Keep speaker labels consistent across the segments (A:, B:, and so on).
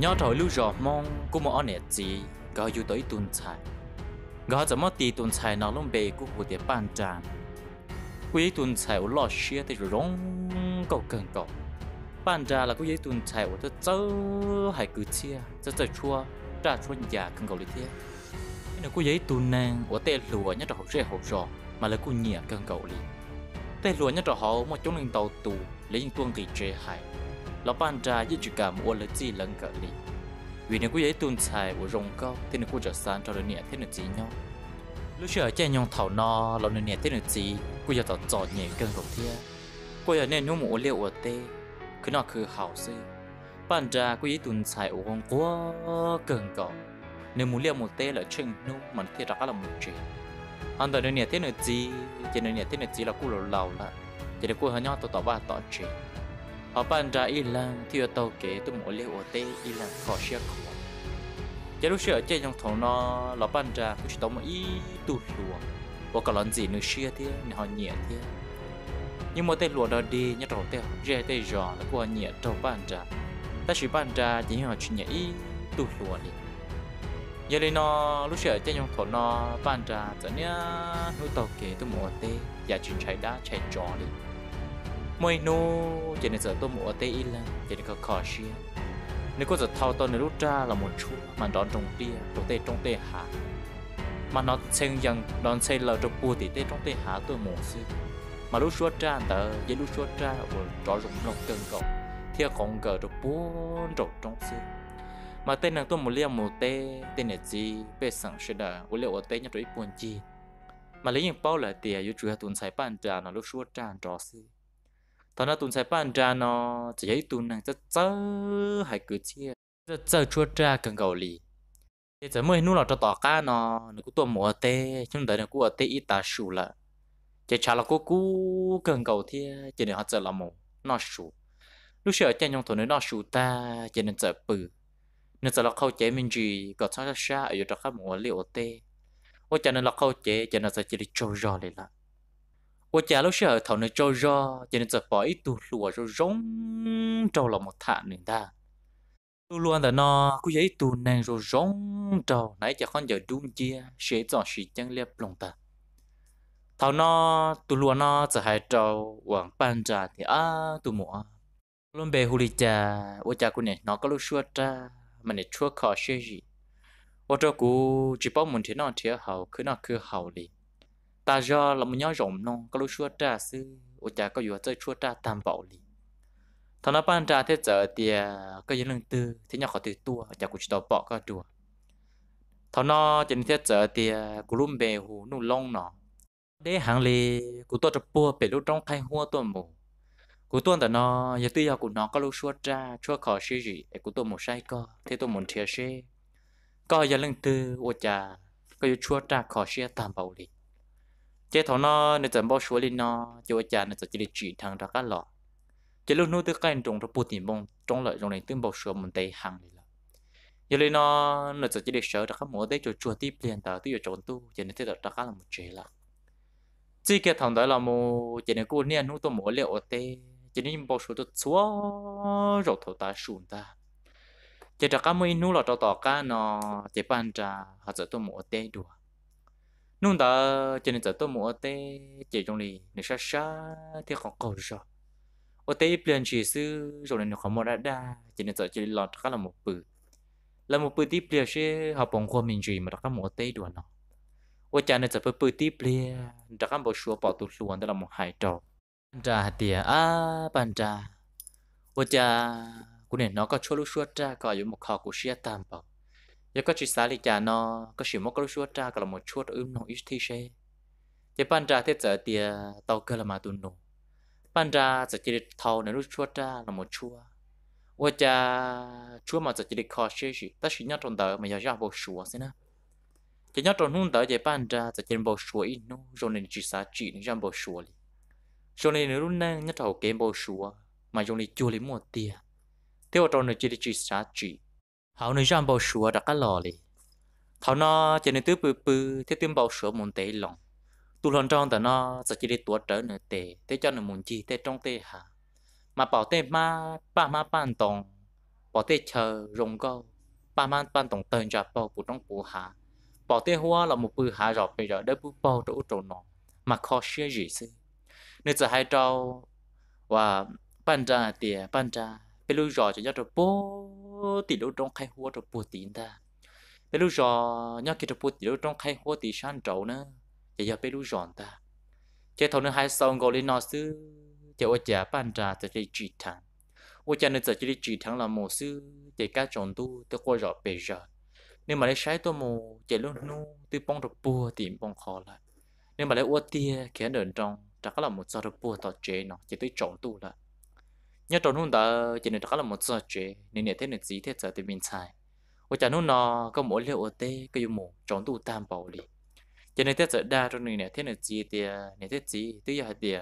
A: nhỏ trò lưu rõ mong cũng mà anh chị có yêu tới tuần chạy gà cho mất tí tuần chạy nó luôn bề của hồ tiệp ban tràn quý tuần chạy ở lò xia thì rồi rong cầu cần cầu bàn trà là có giấy tuần chạy ở cho hải cử chia cho cho chua ra chua nhà cần cầu lý thế nên có giấy tuần nàng ở tê lùa nhá trò rẻ hậu rõ mà là cô nhẹ cần cầu lý tê lùa nhá trò mà chống lên đầu tù lấy những tuần kỳ chơi hải ban cảm lần 老板家一直干我了自人隔离。vì nếu cô giấy tuần xài ô rồng cao thì nếu cô trở sang cho đời nhẹ thế nữa chỉ nhau lúc xưa chạy nhong thảo no lo nên nhẹ thế nữa gì cô giờ tỏ trò nhẹ cơn cổ thia cô giờ nên nhung mũ liệu ở tê cứ nó cứ hảo sư ban ra cô giấy tuần xài ô rồng quá cơn cổ nếu muốn liệu một tê là chuyện nung mà thế ra là một chuyện anh đời nên nhẹ thế nữa gì chỉ nên nhẹ thế nữa chỉ là cô lầu lầu là chỉ để cô hơi nhau tỏ tỏ ba tỏ chuyện họ bàn ra y lan thì ở tàu kế tôi mỗi liệu ở tê y lan khó xe khó giờ lúc xưa chơi trong thằng nó nó bàn ra cũng chỉ tao một ít tu lùa và cả lần gì nữa xia thế họ nhẹ thế nhưng mà tê lùa đó đi nhớ trầu tê rẻ tê rõ nó của nhẹ trầu bàn ra ta chỉ bàn ra chỉ họ chỉ nhẹ ít tu lùa đi giờ lên nó lúc xưa chơi trong thằng nó bàn ra giờ nhá lúc tàu kế tôi mỗi tê giờ chỉ chạy đá chạy trò đi mày nô chỉ nên giờ tôi mua tê in lên, chỉ nên có khó xia nếu có giờ thao tôi nên rút ra là một chút mà đón trong tia của tê trong tê hạ mà nó xem rằng đón xe lờ trong bùa thì tê trong tê hạ tôi mua xí mà lúc xuất ra tờ dễ lúc xuất ra ở rõ rụng lòng cân cầu thì còn gờ trong bốn rộng trong xí mà tên là tôi một liều một tê tên là gì bê sẵn sẽ đờ với liệu ở tê nhất rồi ít buồn chi mà lấy những bao à, là tiền yêu chúa tuần sài bàn trà nó lúc xuất ra rõ xí ตอนนั้นตุนใส่ป้านจานอจะยัยตุนนังจะเจอหายกือเชียจะเจอชัวจ้ากังเกาหลีจะเมื่อนู่นเราจะต่อก้านอนึกตัวหมูเตช่วงเดินกูเตอีตาชูละจะชาละกูกูกังเกาเทียจะเนี่ยเขาเจอละหมูนอชู ลูกเสือจะยงถนนนอชูตาจะเนี่ยเจอปือเนี่ยจะเราเข้าใจมินจีก็ช่างชาอยู่จะข้ามหัวเลี้ยวเตว่าจะเนี่ยเราเข้าใจจะเนี่ยจะจะได้โจยอเลยละ我家 lúc xưa thầu nó cho ro cho nên giờ bỏ ít tu rồi rong trâu lòng một thản nên ta tu luôn là nó cứ giấy tu nàng rồi rong trâu nãy giờ con giờ đun chia sẽ dọn xì chân liệp lòng ta thầu nó tu luôn nó giờ hai trâu quảng ban trà thì á tu mỏ luôn bề huli cha ô cha của này nó có lúc xưa cha mà này chua khó xe gì ô cho cú chỉ bảo mình thế nó thế hậu cứ nó cứ hậu đi ตาจะลำย่อยมนองก็รู้ชัวจ้าซื้อโอจาก็อยู่ใจชัวจ้าตามเป่าลีทนาปานจ้าเทเจอเตียก็ยังนึงตื้อที่ยังขอตื้อตัวจากกุชตอเปอก็ดัวทนาจะนเทเจอเตียกุลุ่มเบหูนุ่นลงหนอเด้หางเลกูตัวจะปัวเปิดรูตรงไทหัวตัวหมูกูตัวแต่นออย่าตื้อยากุน้องก็รู้ชัวจ้าชัวขอชีจีไอ้กูตัวหมูใช่ก็เทตัวหมุนเทียเช่ก็ยังนึงตื้อโอจาก็ยู่ชัวจ้าขอเชียตามเป่าลี chế thọ nó nên chẳng bao số lên nó cho cha nên chỉ để chỉ thằng ra các lọ chế lúc nút tới cái trồng ra bút tiền bông trong lợi trong này tương bao số một tay hàng này là giờ lên nó nên chỉ để sợ ra các mối đấy cho chùa tiếp liền tờ tiêu chọn tu cho nên thế đặt ra các là một chế là chỉ cái thằng đó là một cho nên cô niên nút tôi mỗi liệu tê cho nên bao số tôi xóa rồi thầu ta sụn ta chỉ ra các mấy nút là cho tỏ cái nó chỉ ban ra họ sẽ tôi mỗi tê được นุ่นตาเจนจะตัวมัวเต้เจจงลีในชาชาเที่ยของเกาหลีโอเต้เปลี่ยนชีสื่อจงลนในของมอดาดาเจนจะเจลีหลอดก็ละมุปือละมุปือที่เปลี่ยนชีหอบองควมินจีมาตักมัวเต้ด่วนเนาะโอจานจะเปิดปือที่เปลี่ยนตักบอชัวปอตุส่วนแต่ละมุหายจอบปัญจาเตียอาปัญจาวโอจากูเนี่ยน้องก็ชั่วลูกชั่วจ้าก็อยู่มุข้อกูเชียตามปล่ giờ có chỉ xả lý trả nó có chỉ mất có lúc chúa trả cả là một chúa ưm nó ít thi xe giờ ban trả thế giờ tiền tàu cơ là mà tuân nổ ban trả giờ chỉ thâu nên lúc chúa trả là một chúa và cha chúa mà giờ chỉ được khó xe gì ta chỉ nhớ tròn đời mà giờ ra bộ chúa xem nè chỉ nhớ tròn hôm đời giờ ban trả giờ chỉ bộ chúa ít nó rồi nên chỉ xả chỉ nên ra bộ chúa đi rồi nên lúc nãy nhớ thầu kém bộ chúa mà rồi nên chúa lấy một tiền thế tròn trong chỉ được chỉ xả chỉ họ nói rằng bao sủa đã cá lò lì thảo nó cho nên tứ bự bự thế tiếng bao sủa muốn tệ lòng tu lòng trong tờ nó sẽ chỉ để tuột trở nữa tệ thế cho nó muốn chi thế trong tê hà mà bảo tê ma ba ma ban tòng bảo tê chờ rồng câu ba ma ban tòng tên cho bao bù trong bù hà bảo tê hoa là một bự hà rồi bây giờ đã bù bao chỗ chỗ nó mà khó xia gì xí nên giờ hai trâu và ban ra tiền ban ra bây lúc cho nhau rồi bố tỷ lúc trong khai hoa rồi bố tỷ ta bây lúc nhau kia rồi bố tỷ trong khai hoa tỷ san trầu nữa giờ bây lúc ta chế thầu nữa hai gọi lên nó sư chế ô chả ban trà từ đây chỉ thẳng ô chả nữa từ đây chỉ thẳng là một sư chế cá tròn tu tôi qua rõ bây giờ nếu mà lấy sai tôi mù chế luôn nu tôi bong rồi bố tỷ bong khó lại nếu mà lấy ô tia khiến đợn trong chắc là một giờ rồi bố tao chế nó chế tôi tròn tu lại nhớ trộn hôn tờ chỉ nên đó là một giờ chế nên nhớ thế nên gì thế giờ thì mình sai, ở chả nôn nó có mỗi liệu ở tê có dùng một trộn tu tam bảo lì cho nên thế giờ đa trong này thế nên gì thì nên thế gì tự giờ thì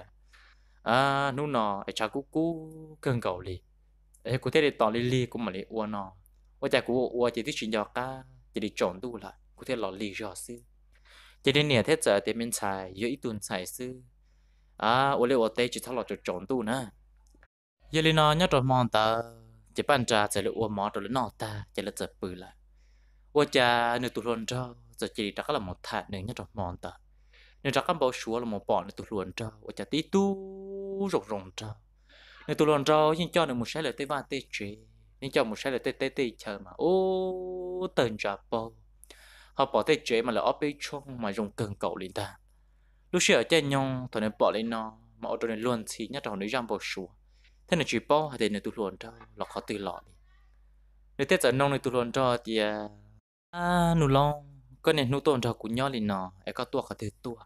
A: à nôn nó ở chả cũ cũ cần cầu lì ấy cụ thế để tỏ lì lì cũng mà lì uo nó ở chả cú uo chỉ thích chuyện giọt ca chỉ để trộn tu lại cụ thế lò lì giọt xí cho nên nè thế giờ thì mình xài dưới tuần sai xí à ở liệu ở tê chỉ thằng cho trộn tu nữa giờ lên nó nhớ rồi mòn ta chỉ ban trà sẽ là uống mỏ rồi lên nó ta chỉ là giật bự lại uống trà nửa tụt luôn cho giờ chỉ đặt là một thản nửa nhớ rồi mòn ta nửa đặt cắm bao xuống là một bỏ nửa tụt luôn cho uống trà tí tu rộn rộng cho nửa tụt luôn cho nhưng cho nửa một sai là tê ba tê chế nhưng cho một sai là tê tê tê chờ mà ô tần trà bao họ bỏ tê chế mà là ốp trong mà dùng cần cầu lên ta lúc xưa ở trên nhong thằng này bỏ lên nó mà ở trong luôn thì nhất là nó giam bao xuống thế là chỉ bao thì người tu luận cho lọc khó từ lọ nếu tết giờ nông người tu luận cho thì à, à nô long có nên nô tuần cho cũng nhau liền nọ ai có tuột có thể tuột,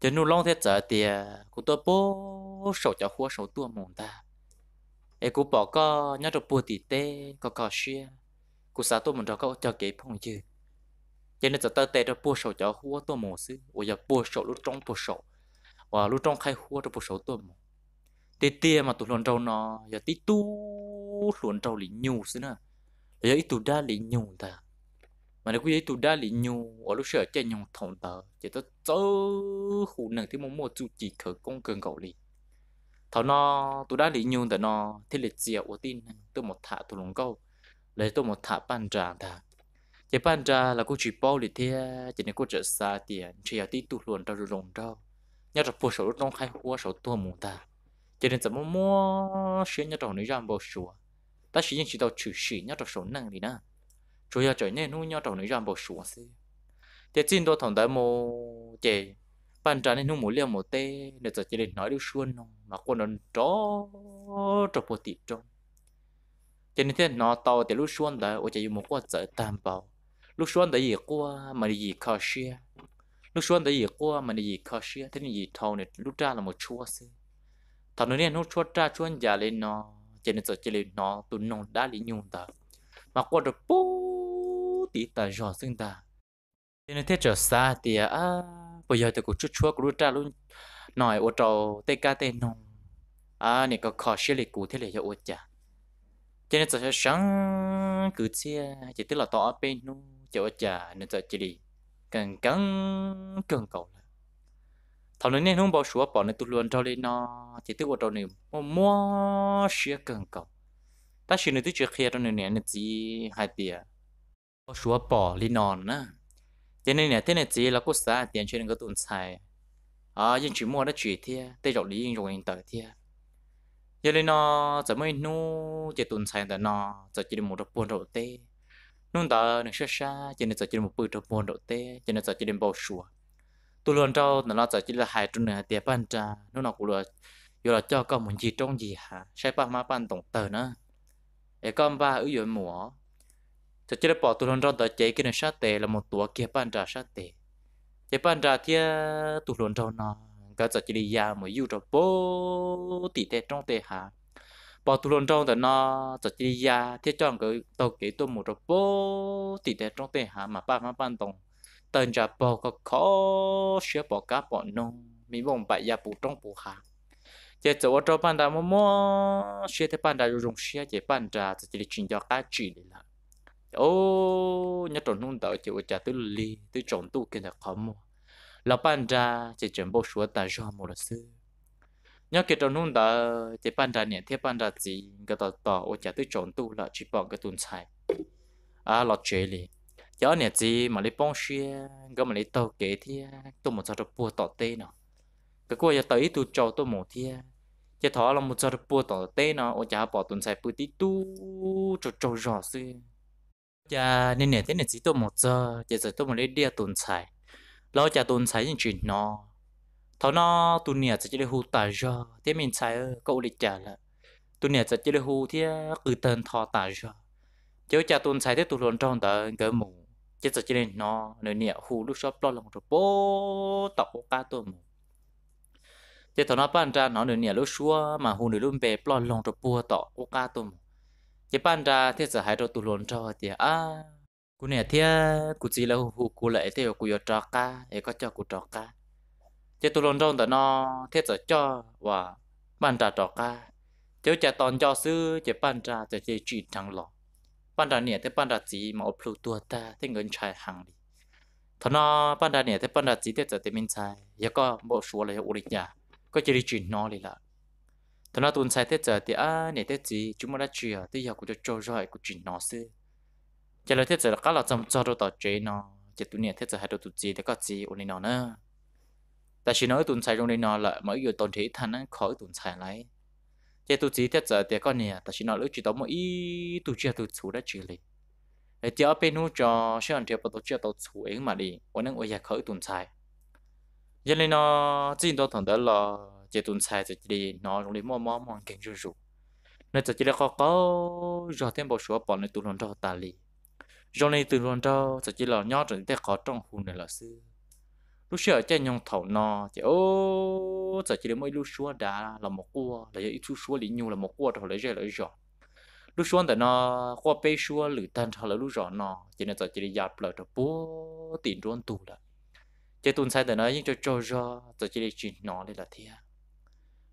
A: thì nô long thế giờ thì à, cũng tuột bố sầu cho khua sầu tuột mồm ta ai cũng bỏ có nhát được bùa tỉ tê có cò xia cũng sao tuột muốn cho cậu cho kế phong chứ cho nên giờ tao tê cho bùa sầu cho khua tuột mồm xứ ôi giờ bùa sầu lúc trong bùa sầu và lúc trong khai khua cho bùa sầu tuột mồm tê tê mà tụi lon trâu nó giờ tí tu lon trâu lì nhu xí nữa giờ ít tụi đa lì nhu ta mà nếu cái tụi đa lì nhu ở lúc sợ chơi nhung thòng tờ chỉ tớ chớ hụ nặng thì muốn mua chu chỉ khởi công cường cầu lì thảo nó tụi đa lì nhu ta nó thế liệt diệu ở tin tôi một thả tụi lon câu lấy tôi một thả bàn trà ta chỉ bàn trà là cô chỉ bao lì thế chỉ nên cô trở xa tiền chỉ giờ tí tụi lon trâu rồi rồng trâu nhớ là phụ sầu trong hai hoa sầu tua mù ta cho nên ta sử dụng số năng chủ yếu trong nên 怎么摸谁那种你让不说，但是认识到处是那种手能力呢，主要在内弄那种你让不说是，这进到同的么这。bạn trả nên mua liều một tê để cho gia đình nói điều xuân không mà quân nó chó cho bộ tị trong cho nên thế nó tàu thì lúc xuân đấy ôi chạy một quả chở tam bảo lúc xuân đấy gì qua mà gì khó xia lúc xuân đấy gì qua mà gì khó xia thế nên gì thầu này lúc ra là một chua xia thằng nó nè nó chua tra chua già lên nó chỉ nên sợ chỉ lên nó tụi nó đã lý nhung ta mà qua được bố tí ta rõ xưng ta cho nên thế trở xa thì à bây giờ tôi cũng chút chua cũng tra luôn nói ô trâu tê ca tê nông à này có khó xử lý cụ thế là cho ô cha cho nên tôi sáng cứ chia chỉ tức là tỏ bên nu cho ô cha nên tôi chỉ đi cần cắn cần cầu thằng nó nên không bao số bỏ này tụi luôn cho lên nó chỉ tự vào trong này mua mua xe cần cầu ta chỉ nên tự chơi kia trong này nên chỉ hai tiền bao số bỏ lên non nữa thế này này thế này chỉ là có xa tiền cho nên có tồn xài à nhưng chỉ mua đã chỉ thế tây rộng lý rồi hiện tại thế giờ lên nó giờ mới nu chỉ tồn xài tại nó giờ chỉ được một đợt buồn đầu tê nung ta nung xa xa chỉ nên giờ chỉ được một bữa đợt buồn đầu tê chỉ nên giờ chỉ được bao số tôi luôn cho nó là chỉ là hai trung này tiền ban trà nó nào cũng được giờ là cho con muốn gì trong gì hả sai ba má ban tổng tờ nữa để con ba ở dưới mùa cho chỉ là bỏ tôi luôn cho tới chế cái này sát tệ là một tuổi kia ban trà sát tệ chế ban trà thì tôi luôn cho nó cái giờ chỉ là già mới yêu cho bố tỷ tệ trong tệ hả bỏ tôi luôn trong tờ nó giờ chỉ là già thì cho cái tàu kế tôi một cho bố tỷ tệ trong tệ hả mà ba má ban tổng tên ra bò có khó sửa bỏ cá bỏ nông mi bông bậy ya bù trong bù hà chế chỗ cho bạn đã mua mua sửa thế bạn đã dùng sửa chế bạn đã chỉ là chuyện cho cá chỉ là ô nhớ trộn nung đợi chỗ trả tư li tư trộn tu kia là khó mua lọ bạn đã chỉ chuẩn bộ sửa ta do một là sư nhớ kia trộn nung đợi chế bạn đã nhẹ thế bạn đã gì cái tờ tờ ô trả tư trộn tu là chỉ bỏ cái tuần xài à lọ chế liền chó nè gì mà lấy bông xia gom mà lấy tàu kế thì tôi một cho được bùa tỏ tê nào cái cô giờ tới tôi cho tôi một thì chỉ thọ là một cho được bùa tỏ tê nào ở nhà bỏ tuần sai bùi tí tu cho cho rõ sư cha nên nè thế nè chỉ tôi một giờ chỉ giờ tôi một lấy địa tuần sai lo cha tuần sai những chuyện nó thọ nó tuần nè chỉ lấy hú tả rõ thế mình sai cậu lịch trả là tuần nè chỉ lấy hú thì cứ tên thọ tả rõ chứ cha tuần sai thế tuần tròn tờ cái mù จะดสจะเนี่ยนอนเนี่ยหูลูกชอบปลอดลงตัวโป้ตอกาตัวมูจะถอน้ปั้นจานอนเนี่ยลูกชัวมาหูในรุ่มเกย์ปลอดลงตัวปัวตอกโอกาตุวมเจะปั้นจาเที่จะหายตัวตุลนจอเดียอ่ากูเนี่ยเที่ยกุจีแล้วหูกุเลยเที่ยกุยอจอกาเอก็จอกุจอกา เจะตุลนจงแต่เนาะเที่ยจะจอว่าปั้นจาจอกา เจ้าจะตอนจอซื้อเจะปั้นจาจะเจะจีดทางหลอก bạn đà nè thế bạn đà chỉ mà ốp lụt tua ta thế người trai hàng đi thằng nó bạn đà nè thế bạn đà chỉ thế giờ thế mình trai giờ có bộ số là ổn định nhà có chỉ đi chuyển nó đi là thằng nó tuần sai thế giờ thì à nè thế chỉ chúng mà đã chuyển thì giờ cũng cho cho rồi cũng chuyển nó xí giờ lại thế giờ là các là trong cho đồ tao chơi nó giờ tuần nè thế giờ hai đồ tụi chỉ thì có chỉ ổn định nó nữa tại chỉ nói tuần sai trong đây nó là mới vừa tuần thế thằng nó khỏi tuần sai lấy chế tu chỉ thiết giờ thì có nè ta chỉ nói lúc chỉ tao một ít tu chưa tu chủ đã chỉ lì để chế bên nu cho sẽ ăn chế bắt chưa tao chủ ấy mà đi ôn năng ôi nhà khởi tuần sai giờ nên nó chỉ tao thằng đó là chế tuần sai thì đi nó lúc đi mò mò mò kinh rú rú nên chỉ là có có rồi thêm bao số bọn này tu luôn cho ta lì rồi này tu luôn cho chỉ là nhỏ rồi để khó trong hồn này là xưa lúc xưa chơi nhong thầu nò chỉ ô giờ chỉ để mấy lúc xưa đã là một cua là ít chút xưa lý nhung là một cua rồi lấy chơi lấy giọt lúc xưa tại nó qua bê xưa lử tan thầu là lúc giọt nò, chỉ nên giờ chỉ để dạp là cho bố tiền luôn tù là chỉ tuần sai tại nó nhưng cho cho cho giờ chỉ để chỉ nò đây là thiệt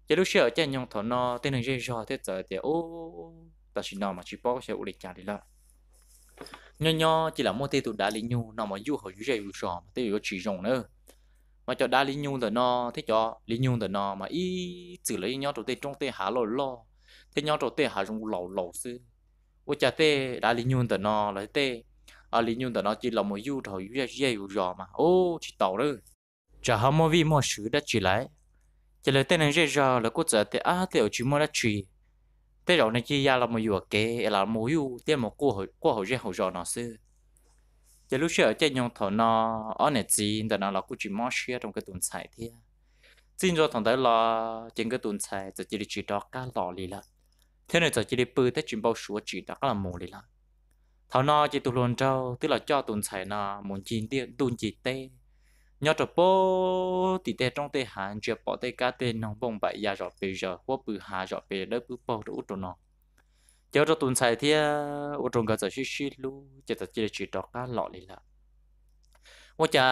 A: chỉ lúc xưa chơi nhong thầu nò tên là chơi giọt thế giờ thì ô ta chỉ nò mà chỉ bỏ sẽ ủ lịch nhà đi là nho nho chỉ là một tê tụ đã lý nhung nò mà du hồi dưới dây vừa giọt tê vừa chỉ rồng nữa mà cho đa lý nhung rồi nó thế cho lý nhung rồi nó mà ý xử lý nhau trâu tê trong tê hà lo lo thế nhau trâu tê hà trong lẩu lẩu sư ô cha tê đa lý nhung rồi nó là tê à lý nhung rồi nó chỉ là một yêu du yêu dễ yêu rõ mà ô chỉ tàu rồi chả hâm mơ vi mơ sứ đã chỉ lại chỉ là tên này dễ rõ là cô chả tê á tê ở chỉ mơ đã chỉ tê rồi này chỉ ya là một yêu kế là một yêu tê một cô hồi cô hồi dễ hồi rõ nó sư giờ lúc xưa chơi nhung thọ nó ở nè gì đó nó là cũng chỉ mò xia trong cái tuần xài thế xin cho thằng đấy là trên cái tuần xài giờ chỉ chỉ đó cả lò lì là thế này giờ chỉ đi bơi tới chuyện bao số chỉ đó cả là mù lì là thằng nó chỉ tụi luôn trâu tức là cho tuần xài nó muốn chín tiền tuần chỉ tê nhớ cho bố thì tê trong tê hạn chưa bỏ tê cá tê nóng bông bảy giờ rồi bây giờ quá bự hà rồi bây giờ đỡ bự bao đủ tụi nó cho cho tuần sai thì ô ờ, trồng cả giờ xí xí lu chỉ là chỉ là chỉ đọc đã lọ lì là ô cha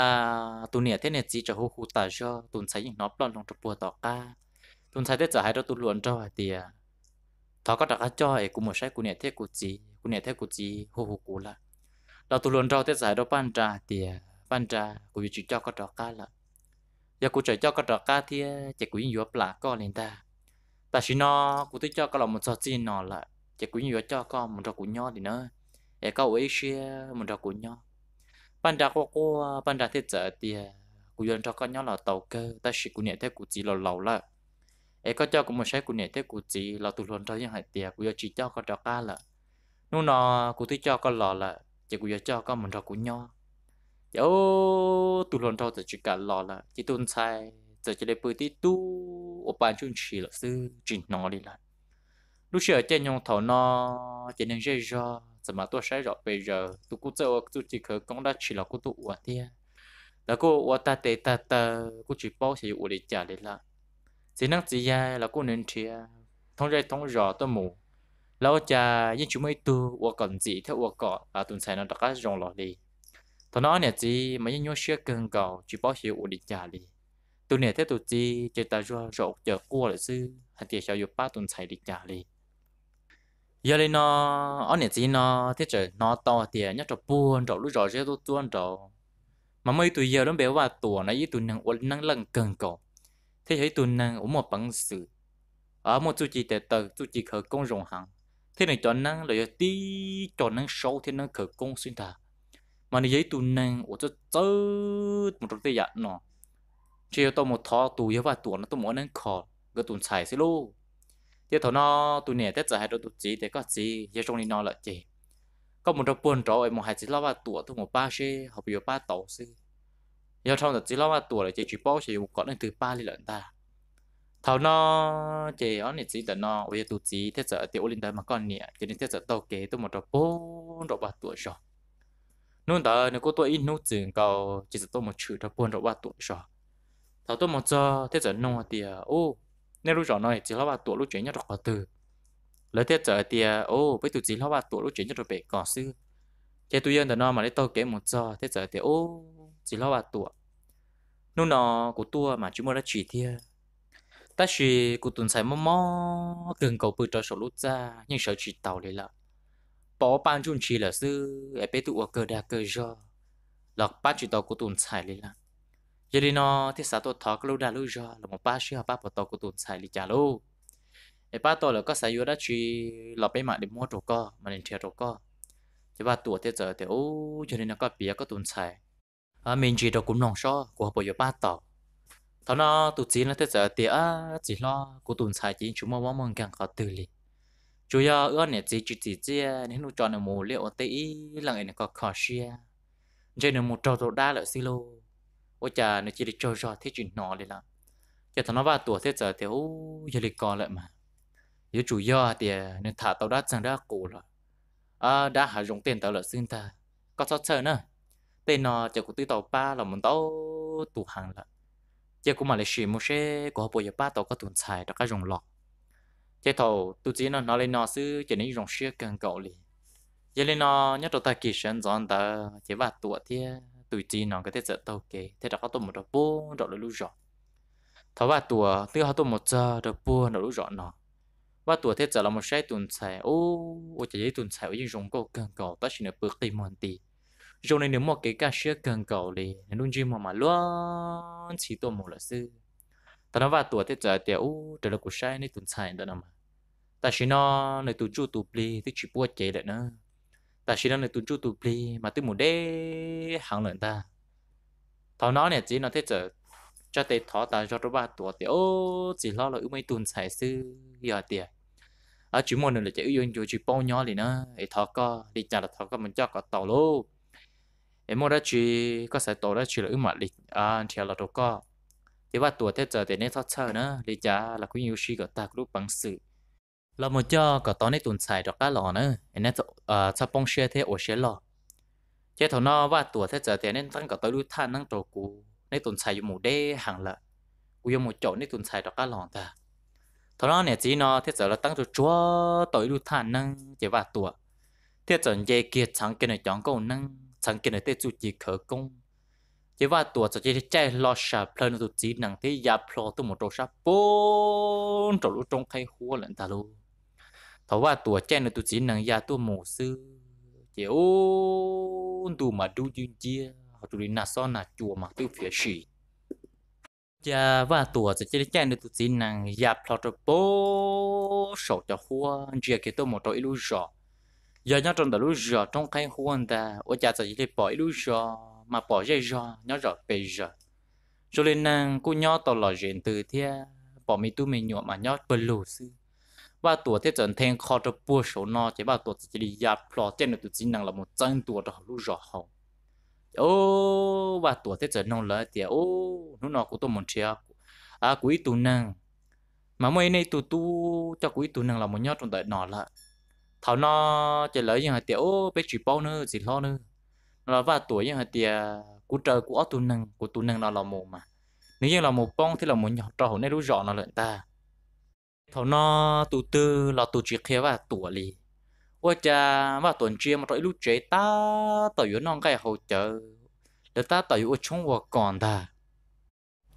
A: tuần này thế này chỉ cho hú hú ta cho tuần sai những nó plon lòng trong bùa đọc cả tuần sai thế giờ hai đó tuần luận cho hai tiền thọ có đặt cho ấy cũng một sai cũng này thế cũng chỉ, cũng này thế cũng chỉ hú hú cũng là là tuần luận cho thế giờ đó ban trà tiền ban trà cũng chỉ cho có đọc cả là giờ cũng chỉ cho có đọc cả thì chỉ cũng nhiều là có liền ta ta chỉ nó cũng tôi cho có lòng một số gì nó lại chỉ cũng nhiều cho con mình cho cũng nhau thì nó để câu ấy xia mình cho cũng nhau ban đầu cô cô ban đầu thiết giờ thì à, cũng dân cho con nhỏ là tàu cơ ta chỉ cũng nhẹ thế cũng chỉ là lâu là ấy có cho cũng một số cũng nhẹ thế cũng chỉ là tụi luôn cho những hạt tiền cũng chỉ cho con cho ca là nó nó cũng thích cho con lò là chỉ cũng cho con mình cho cũng nhau giờ tụi luôn cho chỉ cả lò là chỉ tuân sai giờ chỉ để bơi tí tu ở bàn chung chỉ là sư chỉ nói đi lại lúc xưa trên nhung thầu nó trên những dây do giờ mà tôi sẽ rõ bây giờ tôi cũng chơi tôi chỉ khởi công đã chỉ là của tôi uổng tiền là cô uổng ta tệ ta ta cô chỉ bao thì uổng để trả để là chỉ năng chỉ ra là cô nên chia thông ra thông rõ tôi mù lâu cha nhưng chúng mấy tu uổng còn gì theo uổng cọ là tuần sai nó đã cắt rong lọ đi thằng nó nè chỉ mà những nhớ xưa cần cầu chỉ bao thì uổng để trả đi tôi nè thế tôi chỉ chỉ ta rõ rõ chờ cua lại sư hạt tiền sau yêu ba tuần sai để trả đi giờ lên nó ở nhà gì nó thế trời nó to thì nhớ trò buồn trò lúc trò sẽ tôi tuôn trò mà mấy tuổi giờ nó bé và tuổi này ý tụi nàng uốn năng lần cần cổ thế thấy tuổi năng uống một bằng sự ở một chút chỉ để tờ chút chỉ khởi công rồng hàng thế này cho năng là tí cho năng sâu thế năng khởi công xuyên thà mà như vậy tuổi năng uống cho chớ một trong tay dạng nó chỉ cho tôi một thọ tuổi giờ và tuổi nó tôi muốn năng khó cái tuổi xài xí luôn giờ thằng nó tụi nè tết giờ hai đứa tụt chỉ để có chị giờ trong này nó là chị có một đứa buồn rồi một hai chỉ lo ba tuổi thôi một ba xe học biểu ba tổ sư giờ trong đó chỉ lo ba tuổi là chỉ chỉ bao chị có nên từ ba đi lận ta thầu nó chỉ ở này chỉ là nó bây giờ tụi chị tết giờ tiểu linh đời mà con nè cho nên tết giờ tàu kế tôi một đứa buồn rồi ba tuổi rồi nôn đó nếu có tôi ít nút chuyện cầu chỉ là tôi một chữ đứa buồn rồi ba tuổi rồi thầu tôi một giờ tết giờ nông thì ô nên lúc rõ nói chỉ là bà tuổi lúc chuyển nhất đọc từ lời tiết trở tiề ô với tụi chỉ là bà tuổi lúc chuyển nhất rồi bể cỏ sư chế tụi dân đàn nó mà lấy tôi kể một giờ tiết trở tiề ô chỉ là bà tuổi nô nó của tua mà chúng mua đã chỉ thiê ta chỉ của tuần sai mò mò gần cầu bự cho số lúc ra nhưng sợ chỉ tàu lấy là bỏ ban chung chỉ là sư ấy bé tụi ở cơ đa cơ do lọc ba chỉ tàu của tuần sai lấy là giờ đi nó thì sao tôi thọ cái lâu đã lâu rồi là một ba xí họ ba bộ tàu của tụi xài lì chả lâu để ba tôi là có xài vô đã chui là bé mà để mua đồ co mà nên chơi đồ co thì ba tuổi thì giờ thì ô giờ đi nó có bia có tụi xài à mình chỉ đồ cũng nòng cho, của họ bộ vô ba tàu thọ nó tụi chín là thế giờ thì à chỉ lo của tụi xài chỉ chúng mong mong càng có từ liền Chú ya ước này chỉ chỉ chỉ chỉ nên nó chọn được một liệu tí lần này có khó xia chơi được một trò đồ đa lợi silo ô chà nó chỉ là cho cho thế chuyện nó đi là cho thằng nó vào tuổi thế giờ thì ô giờ lịch còn lại mà giờ chủ do thì nên thả tao đã chẳng đã cổ rồi à đã hạ dụng tiền tao là xin ta có sót sợ nữa tên nó chỉ có tư tàu ba là một tàu tụ hàng là chỉ có mà là xì một xe của họ bây giờ ba tàu có tồn tại đã có dùng lọ, chỉ tàu tu chỉ nó nó lên nó xứ chỉ nên dùng xe cần cậu liền giờ lên nó nhất tao ta kỳ sản dọn ta chỉ vào tuổi thế tụi chị nó cái thế giới tàu kì thế đó có tôi một đầu bố đó là lúc rõ thọ ba tuổi thứ họ tôi một giờ đầu bố đó lũ rõ nó ba tuổi thế giới là một sai tuần sai ô ô chỉ giấy tuần sai những dùng câu cần cầu ta chỉ là bước tìm mòn tí rồi này nếu mà cái cá sữa cần cầu thì luôn chỉ mà mà luôn chỉ tôi một là sư ta nói ba tuổi thế giới thì ô trở là cuộc sai này tuần sai đó nè mà ta chỉ nó nơi tụi chú tụi bì thì chỉ bố chế lại nữa ta chỉ đang là tu chú tu bì mà tu muốn đế hàng lần ta thọ nó này chỉ nó thế giờ cho tới thọ ta cho nó ba tuổi thì ô chỉ lo là ưu mấy tuân sai sư giờ tiệt, ở chỉ muốn là chỉ ưu dụng chỉ bao nhỏ thì nó ấy thọ co đi chả là thọ co mình cho có tàu lô ấy mua đó chỉ có sai tàu đó chỉ là ưu mặt lịch à thì là đâu co thì ba tuổi thế giờ thì nên thọ chờ nữa đi chả là cũng nhiều chỉ có ta lúc bằng sự เรามจ่อก็ตอนนี้ตุนใส่ดอกก้าหล่อเนอะอันน่้จะเอ่อจะปองเชียเทโอเชียหล่อเจ้าถนอว่าตัวเทเจะเตยนั่นตั้งก็ตัวรู้ท่านนั่งตัวกูในตุนใส่อยู่หมู่เด้ห่างละกูยังหมู่โจในตุนใส่ดอกก้าหล่อแต่อนอเนี่ยจีนอเทเจะเราตั้งตัวจ้วตัวรู้ท่านนั่งเจ้าว่าตัว เทเจอเยเกียชังกกนในจังกูนั่งชังกินในเตจูจีเขากงเจ้าว่าตัวจะจะใจลอชาเพลินตุจีนังที่ยาพลอตุหมดโรชาปนตัวรู้ตรงใครหัวเหลันตาลู thầu qua tuổi trẻ là tụi chỉ năng gia tụi mổ sư chỉ ôn tụi mà đu duyên chia họ tụi na son na chùa mà tu phía sĩ cha và tuổi sẽ chỉ chen là tụi chỉ năng gia plot bố sổ cho hoa chia cái tụi một trọi lúa gió giờ nhớ trong đầu lúa gió trong cái hoa ta ô cha chỉ chỉ bỏ lúa gió mà bỏ dây gió nhớ rõ bây giờ cho nên nàng cô nhớ tao là chuyện từ thia bỏ mi tu mi nhọ mà nhớ bờ lù sư ว่าตัวที่จนเทงคอจะปัวโฉนอจะว่าตัวจะดียาพลอเจนตัวจริงนั่งละมันจังตัวจะรู้รอหงโอ้ว่าตัวที่จนนองเลยเดียวโอ้นู่นนอกูต้องมันเชียอากูอีตัวนั่งมาไม่ในตัวตู้จะกูอีตัวนั่งละมันยอดจนแต่นอนละเท่านอจะเลยยังไงเดียวโอ้ไปจีบเป้าเนื้อจีล้อเนื้อเราว่าตัวยังไงเดียวกูเจอกูอ้อตัวนั่งกูตัวนั่งนอนละมันมานี่ยังละมันป้องที่ละมันยอดจะหงในรู้รอนั่นเลยตา thầu nó tụ tư là tụ chỉ kia và tụ lì ôi cha mà tuần chia mà tụi lúc chế ta tao yếu non cái hỗ trợ để ta tao yếu chung vào còn ta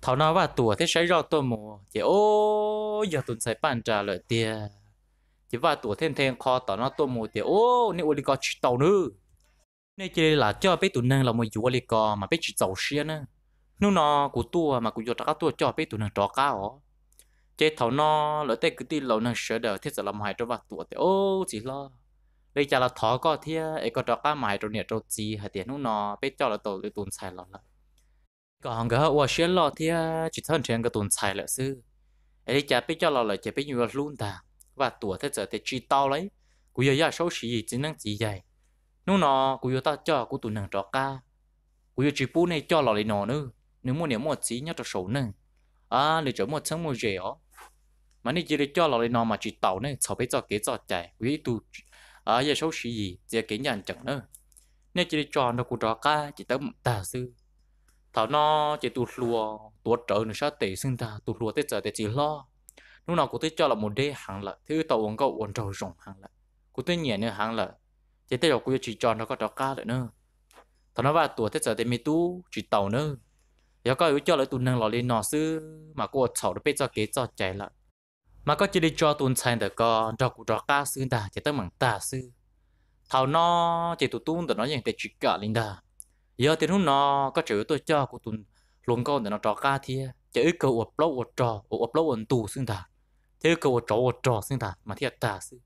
A: thầu nó và tụ thế xảy ra tôi mù chỉ ô giờ tuần xảy bàn trà lợi tiền chỉ và tụ thêm thêm kho tao nó tôi mù chỉ ô nếu đi có chỉ tàu nữa nên chỉ là cho bé tụi năng là một vụ đi có mà bé chỉ giàu xia nữa nó nó của tôi mà cũng cho các tôi cho bé tụi năng trò cao chế thầu nó lỡ tê cứ tin lâu nó sửa đỡ thiết giờ làm hại cho vật tuổi thì ô chỉ lo đây chả là thọ có thi ấy có cho cá mài rồi nè cho gì hay tiền nó nó biết cho là tổ để tuần xài lắm lại còn cái hoa sen lo thia chỉ thân trên cái tuần xài là sư ấy chả biết cho là là chả bây nhiều luôn ta và tuổi thế giờ thì chỉ tao lấy cú giờ giờ xấu xí chỉ năng chỉ vậy nó nó cú giờ ta cho cú tuần năng cho cá cú giờ chỉ bu này cho là lấy nó nữa nếu muốn nếu mua chỉ nhớ cho số nữa à lấy chỗ mua chẳng mua rẻ ó mà nãy chỉ để cho lò lên nó mà chỉ tàu nên sau bây giờ cái cho chạy quý tu à giờ số gì gì giờ cái nhận chẳng nữa nên chỉ để cho nó cũng đó cả chỉ tới tà sư thảo nó chỉ tu lùa tu trở nữa sao tệ sinh ta tu lùa tới giờ tới chỉ lo lúc nào cũng tới cho là một đế hàng lợ thứ tàu uống cậu uống trầu rồng hàng lợ cũng tới nhẹ nữa hàng lợ chỉ tới giờ cũng chỉ cho nó có đó cả nữa nữa nó vào tu thế giờ thì mi tu chỉ tàu nữa giờ có yếu cho lại tu năng lò lên nọ sư mà cô chảo được biết cho kế cho chạy lại mà có chỉ đi cho tuần sang được có đọc của đọc ca sư ta chỉ tới mảng ta sư thảo nó chỉ tụ tuôn tụi nó những cái chuyện cả linh đà giờ thì lúc nó có chữ tôi cho của tuần luôn con để nó trò ca thì yêu cầu ụp lâu ụp trò ụp lâu ụp tù xưng ta thế yêu cầu ụp trò ụp trò xưng ta mà thiệt ta xứ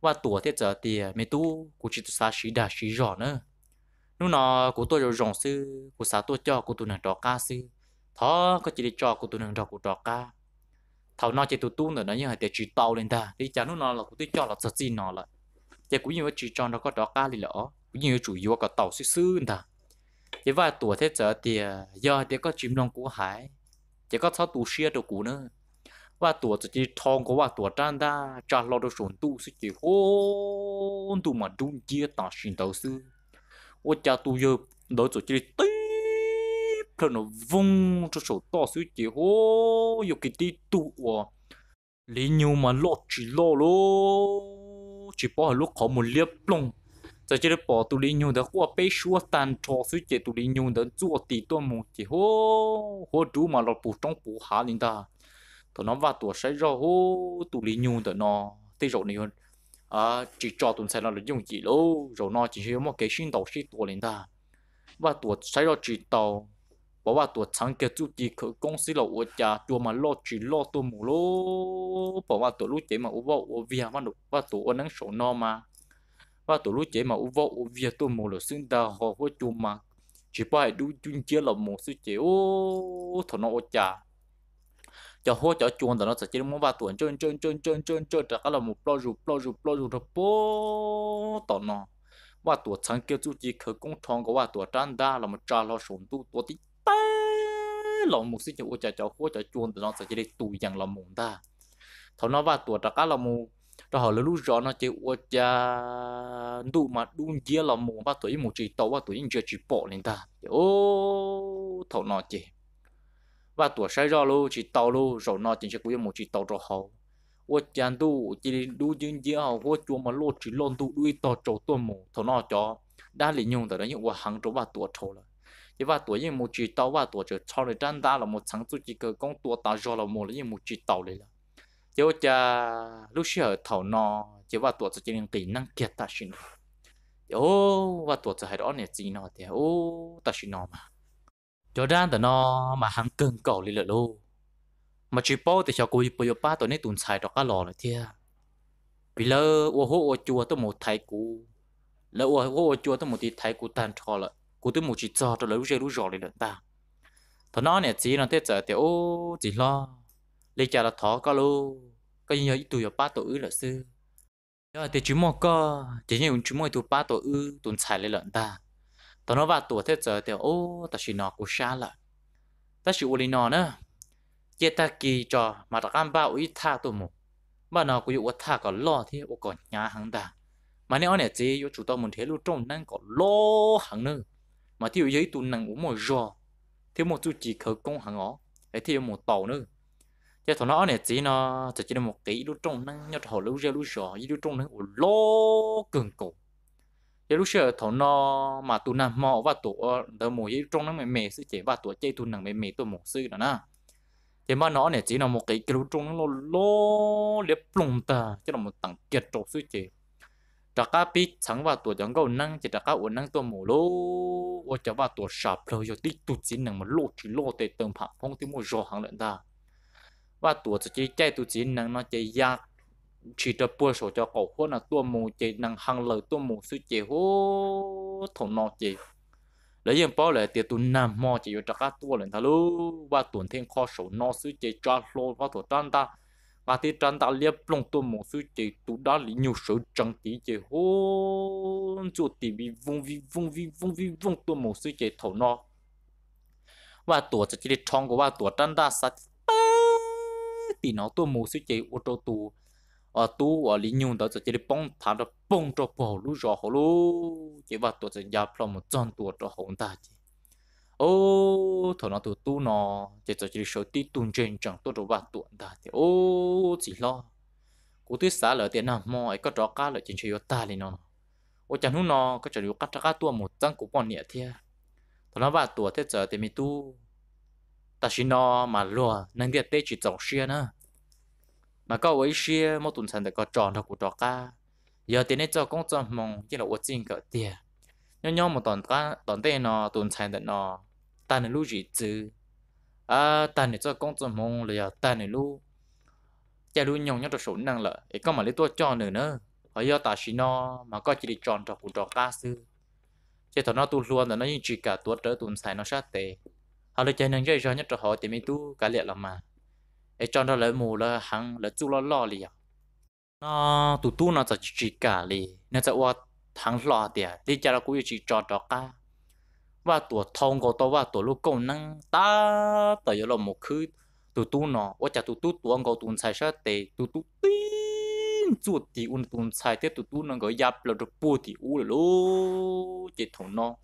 A: và tủa thế giờ thì mấy tu của chỉ tụ xa sĩ đà sĩ rõ nữa lúc nó của tôi rồi rộng sư của xã tôi cho của tuần nó trò ca sư thó có chỉ đi cho của tuần nó trò của trò ca thầu nó chỉ tụt tu nữa nhưng mà để chỉ tàu lên ta thì chả nó là cũng tôi cho là sợ gì nó là chỉ cũng như chỉ cho nó có đó cá lì lỡ cũng như chủ yếu có tàu xứ xứ ta chỉ vài tuổi thế giờ thì à, giờ thì có chim non của hải chỉ có sáu tu xia đồ cũ nữa và tuổi chỉ thong của và tuổi trang ta cho lo đồ sồn tu xứ chỉ hôn tu mà đúng chia tao xin tàu xứ 可能 vùng cho số to suy chỉ hô yêu cái tí tụ à lý nhiều mà lo chỉ lo lo chỉ bỏ lúc khó một liếp lông giờ chỉ bỏ tụ lý nhiều đã qua bê xua tan cho suy chỉ tụ lý nhiều đã chua tí tôi một chỉ hô hô chú mà lo bù trong bù hạ lên ta tụi nó vào tuổi sẽ do hô tụ lý nhiều đã nó tí rồi này hơn à chỉ cho tụi nó là dùng chỉ lô rồi nó chỉ hiểu một cái xin đầu xin tuổi lên ta và tuổi sẽ do chỉ tàu chẳng kể tôi bảo ว่าตัวชังเกจุจีคือกงสิเราอวจะตัวมาล่อจีล่อตัวหมูโลบอกว่าตัวลูกเจมาอุบอเวียมันว่าตัวอนังโสนอมาว่าตัวลูกเจมาอุบอเวียตัวหมูโลซึ่งดาหอว่าจูมา chỉ phải đủ chuyên chia là một sự chế ô thằng nó chả cho hỗ trợ chuồn thì nó sẽ chỉ muốn ba tuần chơi chơi chơi chơi chơi chơi trả cái là một plo rù plo rù plo rù rồi bố tao nó ba tuổi sáng kia chú chỉ khởi công thong của ba tuổi trang đa là một trà lo sồn tu tuổi tí lòng mù xí chỗ chả chó khu chả chuồn từ nó sẽ chỉ để tù dằn lòng mù ta thầu nó vào tuổi đặc cá lòng mù rồi họ lưu rõ nó chỉ ô cha đủ mà đun dĩa lòng mù ba tuổi mù chỉ tàu ba tuổi chưa chỉ bỏ lên ta ô thầu nó chỉ và tuổi sai rõ luôn chỉ tàu luôn rồi nó chính sẽ cuối mù chỉ tàu cho họ ô cha đủ chỉ đủ những dĩa họ ô chuồn mà lột chỉ lon đủ đuôi tàu trâu tuôn mù thầu nó cho đã lì nhung từ đó những ô hàng trâu ba tuổi trâu rồi 一把多也没知道，哇多就超了长大了，没长出几个工多大热了，没了也没知道了了。有家有时候头脑，一把多子就能给能给大心。有哇多子还多年子呢的，哦大心呢嘛。cho ra tao nó mà hắn cơn cầu lì lợ lô mà chỉ bao thì cho cô đi bơi ba tao nấy tuần xài đó cá lò là thia vì lỡ ô hô ô chùa tao một thái cú lỡ ô hô ô chùa tao một tí thái tan trò cụ tôi một chỉ cho cho lấy dây lũ rõ lên ta thằng nó nè chỉ nó thế giờ thì ô chỉ lo lấy cha là thọ có lô cái gì tụi ở ba tuổi là sư giờ thì chú mò co chỉ như chú mò tụi ba tuổi ư tụi xài lên lợn ta tao nó ba tuổi thế giờ thì ô ta chỉ nó cũng xa lợn ta chỉ uli nó nữa giờ ta kỳ cho mà ta cam bao ý tha tụi mù mà nó cũng yêu tha còn lo thì ô còn nhà hàng ta mà nếu anh chỉ yêu chủ tao muốn thế lúc trong năng còn lo hàng nữa mà thiếu giấy tụ nặng uống một giò thiếu một chút chỉ khởi công hàng ngõ để thiếu một tàu nữa cho thằng nó này chỉ nó chỉ chỉ là một tỷ lúc trong năng nhất hồ lúc ra lúc giò lúc trong năng lo cường cổ giờ lúc xưa thằng nó mà tụ nằm mò và tụ đỡ mồi trong nó mẹ mẹ sư chế và tụ chơi tụ nằm mẹ mẹ tụ một sư đó nè thế mà nó này chỉ là một cái cái lúc trong nó lo liệp lùng ta chứ là một tặng kiệt trộn suy chế ตะกาปิชังว่าตัวจังก็นั่งจะตะกาอวนั่งตัวหมูโลว่าจะว่าตัวชาเพลยติตุจินหนังมันโลดที่โลเตเติมผักพงที่มัวรอหังเลยตาว่าตัวจะจีใจตุจินหนังนันจะยากชีตะปัวโสจะกอหัวน่ะตัวหมูเจนังหังเลยตัวหมูสุเจโหถงนอเจ แล้วยังป้าเลยเตียตุนนามอจะอยู่ตะกาตัวเลยทะลุว่าตัวเท่ง้อโสนอสุเจจ้าโลว่าตัวตั้นตา và thì trần tạo liệp plong tu một số chế tu đó li nhiều số trần tí chế hô chủ tỷ bị vung vi vung vi vung vi vung tu một số chế thổ nó và tổ chỉ chỉ trong của và tổ trần đa sát tỷ nó tu một số chế ô tô tu ờ, ở tu ở li nhiều đó chỉ để bông thả đó bông cho bỏ lú rõ hồ lú chỉ và tổ chỉ giáp lòng một tròn tổ cho hồn ta chỉ ô thằng nó tụi tu nó chỉ cho chỉ số tí tuần trên chẳng tôi đâu ba tuần ta thì ô chỉ lo cú tuyết xả lỡ tiền nào mò ấy có trò cá lỡ chỉ chơi ta lên nó ô chẳng hú nó có chơi được cắt cá tua một tăng cú bọn nhẹ thia thằng nó ba tuổi thế giờ thì mi tu ta chỉ nó mà lùa nên cái tê chỉ trồng xia nữa mà câu ấy xia mỗi tuần sản được có tròn đâu cú trò cá giờ tiền này cho công cho mong chỉ là ô chinh cỡ tiền nhau nhau một tuần cá tuần tê nó tuần sản được nó ta nè lu gì chứ à ta nè cho công cho mong là ta nè lu cha lu nhong nhóc cho số năng là ấy có mà lấy tua cho nữa nữa họ do ta xin nó mà có chỉ đi chọn trọc cũng trọc ca sư chứ thằng nó tu luôn là nó như chỉ cả tua trở tuần xài nó sát tệ họ lấy chơi năng chơi cho nhất cho họ thì mới tu cả liệt làm mà ấy chọn nó lấy mù là hằng là chú lo lo liền nó tu tu nó chỉ chỉ cả liền nó sẽ qua thằng lo tiền đi cha nó cũng chỉ chọn trọc ca và tổ thông của tôi và tổ lúc công năng ta tờ giờ một khứ tụ tụ nó và chả tụ tụ tụ ông có sai sao tệ tụ tụ tin chuột thì un sai tiếp tụ tụ nó gọi giáp là được bù thì u lô chỉ thằng nó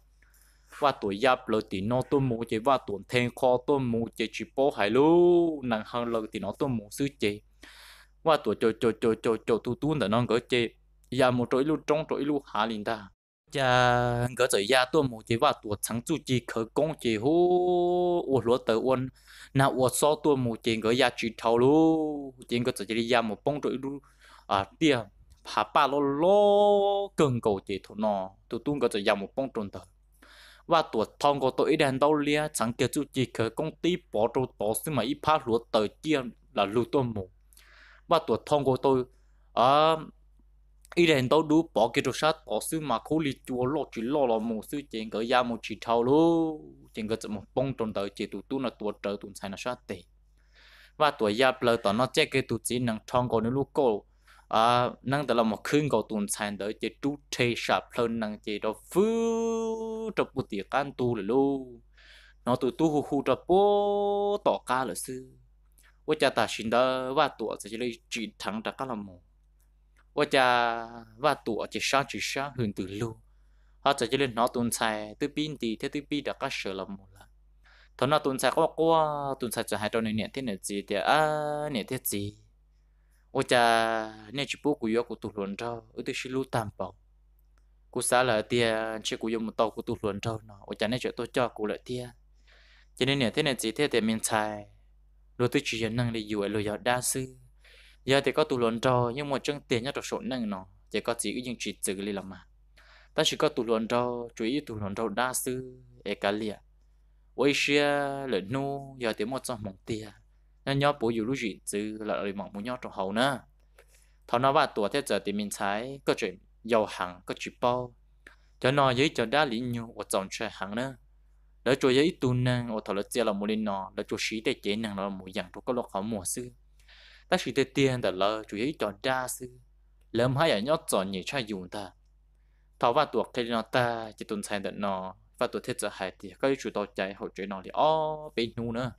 A: và tụ giáp là thì nó tôi mua chỉ và tụ thêm kho tôi mua chỉ chỉ bỏ hải lô nàng hàng lần thì nó tôi mua sứ chỉ và tụ cho cho cho cho cho tụ tụ nó gọi chỉ giờ một trỗi lúc trong trỗi lúc hạ lên ta cha ngỡ tới gia tôi một chế và tôi chẳng chú chỉ khởi công chế hú ô lúa tới ôn na ô so tôi một chế ngỡ gia chỉ thầu lu chế ngỡ tới gia một bông trời lu à tia phá ba lô lô cần cầu chế thổ nọ tôi tung ngỡ tới gia một bông trời tới và tôi thong có tôi đàn đầu lia chẳng kia chú chỉ khởi công ty bỏ trâu bỏ xin mà ít phá lúa tới kia là lu tôi một và tôi thong có tôi à ý đèn tao đu bỏ cái đồ sát bỏ sư mà khổ lì chùa lo chỉ lo lo một sư chuyện cái ra một chỉ thâu lú chuyện cái một bông tròn tới chỉ tụ tu là tụ trợ tụ sai là sát tệ và tụ ya bờ tao nó che cái tụ chỉ năng thong còn lúc cô à năng tao là một khương cầu tụ sai tới chỉ tu thế sạp hơn năng chỉ đó phứ trong bút tiền ăn tu là lú nó tụ tu hù hù trong bố tỏ ca là sư với cha xin đó và tụ sẽ chỉ chỉ thẳng ra các làm một và cha và tụa chỉ sa chỉ sa hưởng từ lu họ sẽ cho lên nó tuần sai từ pin thì thế từ pin đã có sửa làm một lần thằng nó tuần sai có qua tuần sai cho hai trong này thế này gì thì à nè thế gì và cha nè chỉ bố của yêu của tu luôn đâu ở đây xí lu tam bảo cú xã là tia chỉ của yêu một tàu của tu luôn đâu nó và cha nè chỉ tôi cho cú là tia cho nên nè thế này gì thế thì mình sai rồi tôi chỉ nhận năng để dụ ở lời đa sư giờ thì có tụ luận trò nhưng mà chân tiền nhất số năng nó chỉ có chỉ những chỉ từ li làm mà ta chỉ có tụ luận trò chú ý tụ luận trò đa sư e cả liền với xia lợi nu giờ thì một trong một tiền nên nhớ bố dù lưu gì từ là lời mong muốn nhớ trong hậu nữa thọ nó vào tuổi theo giờ thì mình thấy có chuyện giàu hàng có chuyện bao cho nó dễ cho đa lý nhu ở trong chơi hàng nữa để cho dễ tu năng ở thọ là chia là một linh nọ đỡ cho sĩ để chế năng là một dạng thuộc các loại khó mùa xưa ta chỉ để tiền đã lỡ chủ yếu chọn ra sư lỡ hai ở nhót chọn nhiều cha dùng ta thảo và tuột cái nó ta chỉ tuần sai đợt nó và tuột thiết giờ hại thì có chủ tàu chạy hỗ trợ nó thì ó bên nu nữa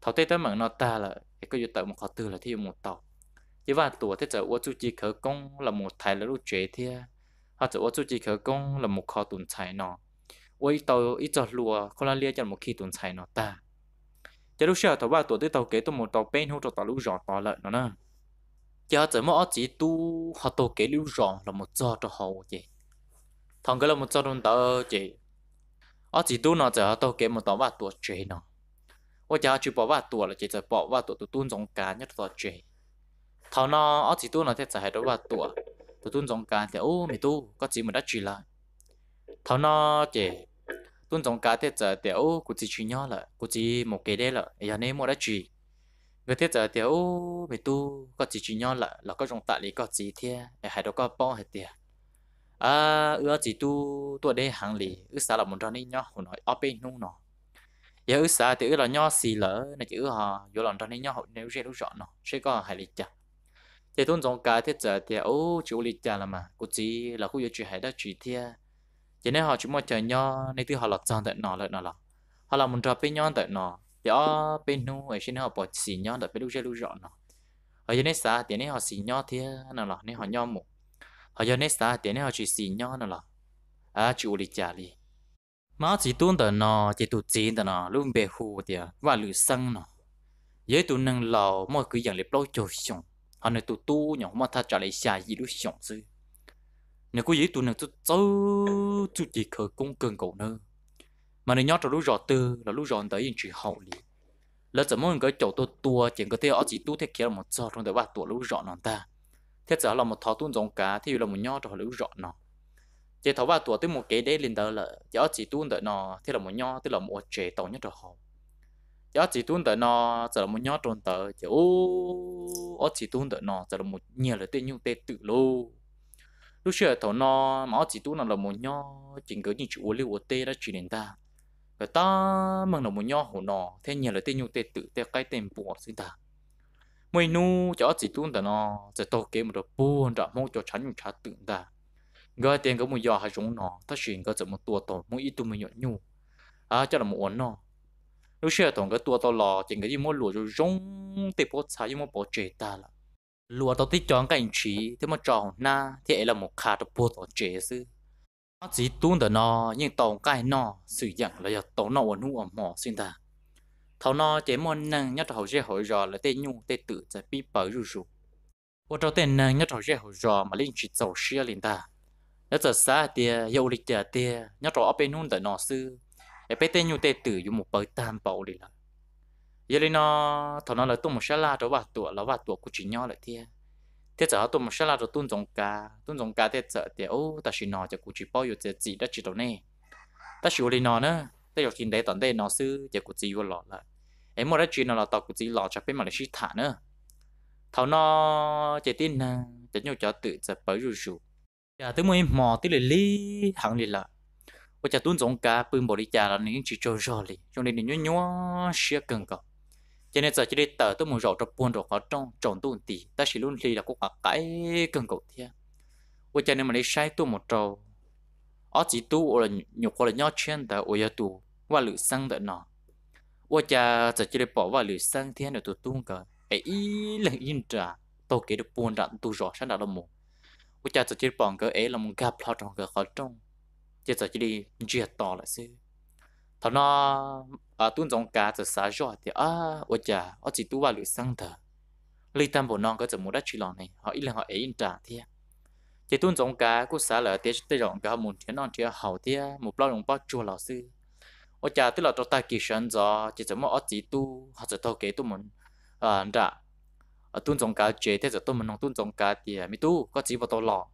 A: thảo tết tới mảng nó ta là cái có dự tạo một khó từ là thi một tàu chỉ và tuột thiết giờ ô chú chỉ khởi công là một thầy là lúc chế thi hoặc giờ ô chú chỉ khởi công là một khó tuần sai nó ôi tàu ít cho lùa không là lia cho một khi tuần sai nó ta giờ lúc xưa tàu ba tuổi tới tàu kế tôi một tàu bên hôm trợ tàu lúc giọt tàu lợi nó nè giờ giờ mà chỉ tu họ tàu kế lúc giọt là một giờ cho họ chị thằng cái là một giờ đồng tàu chị ở chỉ tu nó giờ tàu kế một tàu ba tuổi chị nó ở giờ chỉ bỏ ba tuổi là chỉ giờ bỏ ba tuổi tụi tuôn giống nhất tàu chị thằng nó ở chỉ tu nó thế giờ hai ba tuổi tụi tuôn giống thì ô mày tu có chỉ mình đã chỉ lại thằng nó chị tuần trọng cá thế giờ tiểu cụ chỉ chuyện nhau là cụ chỉ một cái đấy là giờ này một đã chỉ người thế giờ tiểu về tu có chỉ chuyện nhau là là có trong tại lý có gì thế hay đó có bao hết tiền à ưa chỉ tu tu đây hàng lì ước xã là một trong những nhau hồi nói ở bên nung nọ giờ ước xã thì ước là nhau xì lỡ này chữ họ vô lòng trong những nhỏ nếu sẽ lúc rõ nó sẽ có hại lý chả thì tuần trọng cá thế giờ tiểu chủ lý chả là mà cụ chỉ là khu vực chuyện hay đó chỉ thế cho nên họ chỉ mà chờ nhau nên từ họ là chọn tại nó lại nó là họ là muốn cho bên nhau tại nó do bên nu ở trên họ bỏ xì nhau tại bên lúc chơi lúc rõ nó ở trên xã thì nên họ xì nhau thì nó là nên họ nhau một ở trên xã thì nên họ chỉ xì nhau nó là à chủ lý trả đi má chỉ tuôn tại nó chỉ tụt chiến tại nó luôn bề hồ thì à, và lử sang nó giới tụ năng lò mọi cứ dạng liệp lâu chơi xong họ nơi tụt tu nhỏ mà tha trả lại xa gì lúc xong chứ nếu có gì tụi nè tôi cháu chú chỉ khờ công cường cầu nơ mà nếu nhót rồi lúc rõ tư là lúc rõ tới yên chỉ hậu liền là 怎么个 chỗ tôi tua chỉ có thể ở chỉ tu thế kia là một giờ trong đời ba tuổi lúc rõ nó ta thế giờ là một thọ tuôn giống cá thì là một nhót rồi lúc rõ nó chỉ thọ ba tuổi tới một cái đấy lên đó là chỉ ở chỉ tuôn tới nò thế là một nhót thế là một trẻ tàu nhất rồi hậu giờ chỉ tuôn tới nò giờ là một nhót tròn tới chỉ ô ở chỉ tuôn tới nò giờ là một nhiều là tên nhung tên tự lô lúc xưa thầu nó máu chỉ tu nó là một nho chỉnh cỡ như chủ lưu ở tê đã chỉ đến ta và ta mang là một nho hổ nọ thế nhờ là tên nhu tê tự tê cái tên bùa xin ta mày nu cho chỉ tu ta nó sẽ tao kế một đồ buồn đã mong cho chán chả tự ta gọi tiền có một giò hai giống nó ta chỉ có một tua tổ một ít tu mới nhọn nhu à cho là một ổn nó lúc xưa tổng cái tua tao lò chỉnh cái gì mua lụa rồi giống tê bó xài nhưng mà bỏ chế ta là lúa tao tí chọn cái chỉ thế mà chọn na thì là một khá được bùa tổ chế sư nó chỉ tuôn được nó nhưng tàu cái nó sử dụng là giờ tao nó ổn hữu ổn mỏ xin ta thầu nó chế môn năng nhất hậu dễ hội rồi là tên nhu tên tự sẽ bị bở rủ rủ ô trâu tên năng nhất hậu dễ hội rồi mà linh chỉ giàu xia liền ta nhất giờ xa tia yêu lịch giờ tia nhất trâu ở bên hôn được nó sư ấy bên tên nhu tên tự dùng một bờ tam bảo liền là giờ lên nó thằng nó lại tôi một sáu la rồi bà tuổi là bà tuổi của chỉ nhỏ lại thế thế giờ tôi một sáu la rồi tôi dùng cá tôi dùng cá thế giờ thì ô ta chỉ nó cho của chỉ bao nhiêu giờ gì đó chỉ đâu nè ta chỉ lên nó nữa ta giờ kinh đấy toàn đây nó sư giờ của chỉ vừa lọ lại em một chỉ chuyện là tao của chỉ lọ cho bên mà lại chỉ thả nữa thằng nó chỉ tin nè chỉ nhau cho tự giờ bởi rủ rủ giờ tới mới mò tới lì lì hẳn lì lại và chả tuân dụng cá bưng bỏ đi chả là những chỉ trôi rồi cho nên nhớ nhớ xia cần cọ cho nên giờ chỉ đi tờ tôi muốn rõ trong buồn rồi họ trong trộn tuôn tỷ ta chỉ luôn lì là cũng họ cái cần cầu thia ôi cho nên mà đi sai tôi một trâu ở chỉ tu ở là nhục là nhót chen ta ôi giờ tu và lử sang đợt nọ ôi cho giờ chỉ đi bỏ và lử sang thiên là tôi tuôn cả ấy là yên trả tôi kể được buồn rằng tôi rõ sáng đã là một ôi cho giờ chỉ bỏ cái ấy là một gặp lo trong cái khó trong giờ chỉ đi chia tỏ lại xưa thằng nó à tuân trọng cá từ xa rồi thì à ở nhà, ở chỉ tu vào lưỡi sang thở lý tam bộ non có chỉ muốn đã truy lòng này họ ít là họ ấy trả thì chỉ tuân dòng cá của xã là tiếc tới rộng cả một thiên non thiên hậu thì một bao đồng bao chua lão sư ở nhà tức là tôi ta kỳ sơn gió chỉ chỉ muốn ở chỉ tu hoặc là thâu kế tu muốn à trả à, tuân dòng cá chế thế giờ tôi muốn tuân dòng cá thì mi tu có chỉ vào tôi lọ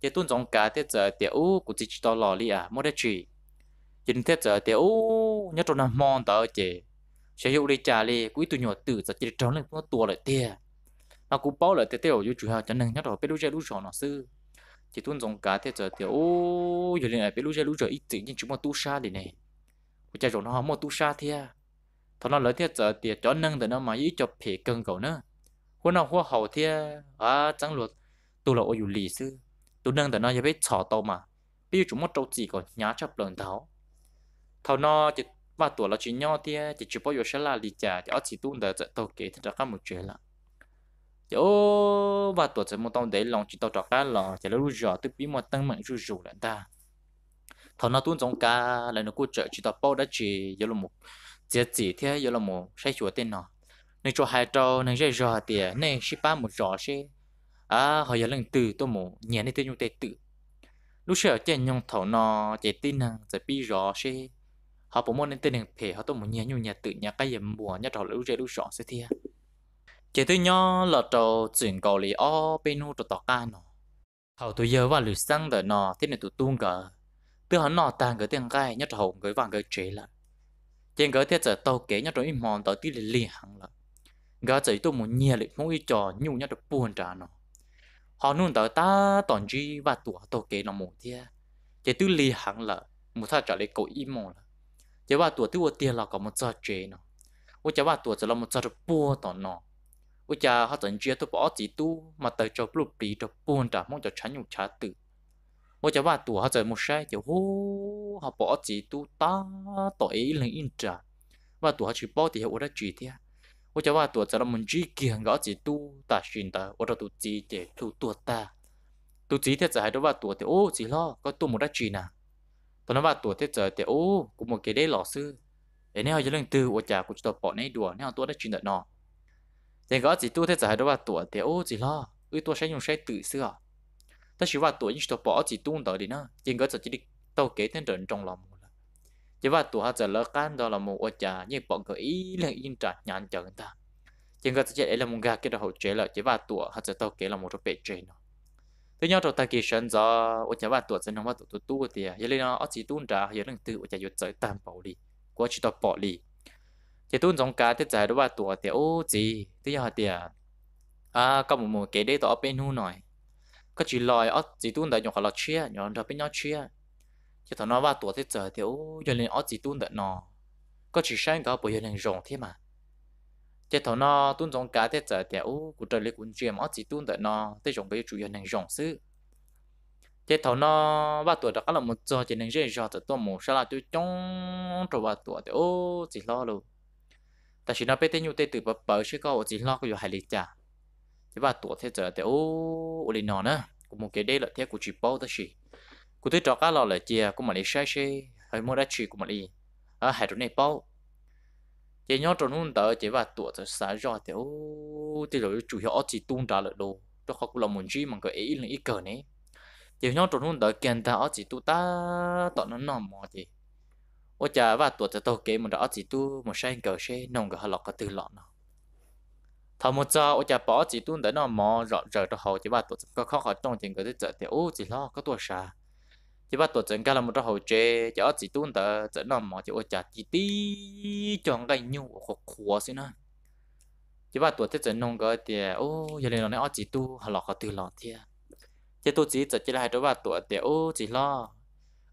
A: chỉ tuân trọng cá thế giờ thì u cũng chỉ tôi lọ đi à mua để chỉ chính thế giờ thì ô nhớ trong năm mòn tớ chị sẽ dụ đi trả đi quý tụi nhỏ từ giờ chỉ trốn lên nó tua lại tia nó cũng bao lại tiêu tiêu chủ hàng cho nên nhớ rồi biết lúc chơi lúc nó sư chỉ tuân dùng cả thế giờ thì ô giờ liền lại biết lúc ra lúc chọn ít tự nhưng chúng mà tu xa đi này của cha rồi nó mà tu xa thia thằng nó lấy thế giờ thì cho nâng để nó mà ít cho phê cân cầu nữa hôm nào hôm hậu thia à chẳng luật tôi là ở dưới lì sư tôi nâng để nó giờ biết chọ tàu mà bây giờ chúng mất trâu chỉ còn nhá chấp lần tháo thầu nó chỉ ba tuổi là chỉ nho tia chỉ chụp bao nhiêu sẽ là lì chả chỉ chỉ tuân đợi tàu kế thì đã có một chuyện là chỉ ô và tuổi sẽ một tàu để lòng chỉ tàu trọc cá lò chỉ là rùi rò tức bí mật tăng mạnh rùi rù là ta thầu nó tuân giống cá là nó cố trợ chỉ tàu bao đã chỉ giờ là một chỉ chỉ thế giờ là một sai chùa tên nó nên cho hai trâu nên dây rò thì nên ship ba một rò xe à họ giờ lần từ tôi một nhà nên tôi dùng tay tự lúc sau trên nhung thầu nó chỉ tin hàng chạy pi rò xe họ bố muốn nên tên phê họ tôi muốn nhớ nhiều tự nhà cái gì mua nhà trò lũ rê lũ chọn sẽ thia chỉ tôi nhớ là trò chuyển cầu lý o bên hô trò tỏ ca nó họ tôi nhớ và lũ sang đợi nó thế này tụi tung cả, từ hắn nọ tàn cái tiếng gai nhớ trò hồng cái vàng cái chế lại trên cái thế giờ tàu kế nhớ trò im mòn tới tí lì hàng hẳn là gã chỉ tôi muốn nhớ lịch muốn y trò nhu nhớ trò buồn trả nó họ nôn tới ta toàn chi và tuổi tàu kế nó một thia chỉ tư lì hàng là một thà trả lấy cổ im mòn là chỉ vào tuổi tôi tiền là có một trò chuyện nó tôi chỉ vào tuổi là một trò bùa tỏ nó tôi chỉ họ tận chia tôi bỏ chỉ tu mà tới cho lúc bị cho buồn trả mong cho tránh nhục trả tử, tôi chỉ vào tuổi họ tận một sai chỉ hô họ bỏ chỉ tu ta tội lên yên trả và tuổi họ chỉ bỏ thì họ đã chỉ thế tôi chỉ vào tuổi là một chỉ kiện gõ chỉ tu ta xin ta tôi đã tu chỉ để tu tuổi ta tu chỉ thế giải đó vào tuổi thì ô chỉ lo có tu một đã chỉ nào ตอนนั้นว่าตัวเทเจอแต่โอ้กูมองเกได้หล่อซื้อเอ็นเนี่ยเขาจะเรื่องตือว่าจากกูจะตัวปอดในดัวเนี่ยตัวได้จริงเด็ดนอแต่ก็จีตู้เทเจอให้ด้วยว่าตัวแต่โอ้จีล่อเอ้ยตัวใช้ยังใช้ตื่อเสื้อแต่ชีว่าตัวยิ่งตัวปอดจีตู้ต่อดีนะจริงก็จะจีดิเต้าเก๋เต้นเดินจงลำ chỉ và tụi họ giờ lỡ can đó là một ô trà như bọn người ý là yên trả nhàn chờ người ta chỉ có thể là một gà cái đó hậu chế là chỉ và tụi họ giờ tao kể là một cái bể chế nó thế nhau trong ta kỳ sinh gió ở nhà bạn tuổi dân nó mà tụ tụ tu thì giờ lên nó ở chỉ tuôn trả, giờ lên từ ở nhà yết giới tam bảo đi quá chỉ tập bỏ đi chỉ tuôn giống cá thế giải đó bạn tuổi thì ô gì thế giờ thì à có một một cái đấy tao bên hú nói có chỉ lòi ở chỉ tuôn đại nhọn là chia nhọn ra bên nhau chia chỉ thằng nó bạn tuổi thế giờ thì ô giờ lên ở chỉ tuôn đại nó có chỉ sang đó bởi giờ lên rộng thế mà thế thầu nó tuân trọng cả thế giới, giờ tiểu của trời lấy cuốn chuyện mà chỉ tuân đợi nó thế giống bây chủ yếu hàng rộng sự thế thầu nó ba tuổi đó là một giờ chỉ năng dễ dàng từ tôi một sau là tôi trong trâu ba tuổi tiểu chỉ lo luôn ta chỉ nó biết thế nhiêu tê từ bờ bờ chứ có chỉ lo có nhiều hại lý cha. thế ba tuổi thế giới, giờ ô lên nó nữa của một cái đây là thế của chị bao ta chỉ của tôi trò cá lo là chia của mà lấy sai sai hơi mua đã chỉ của mà đi ở hai chỗ này bao chỉ nhớ trong nút đó chỉ và tuổi thật xa rõ thì ô thì rồi chủ yếu chỉ tung ra lại đồ cho họ cũng là muốn gì mà cái ý là ý cờ này chỉ nhớ trong nút đó kiện ta chỉ tu ta tọt nó nằm mà gì ô cha và tuổi thật tao kể một đó chỉ tu một sai cờ xe nồng cái họ lọc cái từ lọ nó thà một giờ ô cha bỏ chỉ tu để nó mò rõ rõ cho họ chỉ và tuổi có khó khăn trong tiền cái thứ chợ thì ô chỉ lo có tuổi xa chỉ bắt tổ chức là một trò hậu chế chỉ chỉ tuân tờ chỉ nằm mà chỉ ôi chả chỉ tí chọn cái nhung khó khó xin à chỉ bắt tổ chức chỉ nông cái thì ô giờ này nó ở chỉ tu hà lọ có từ lọ thì chỉ tu chỉ chỉ là hai đứa bắt tổ thì ô chỉ lo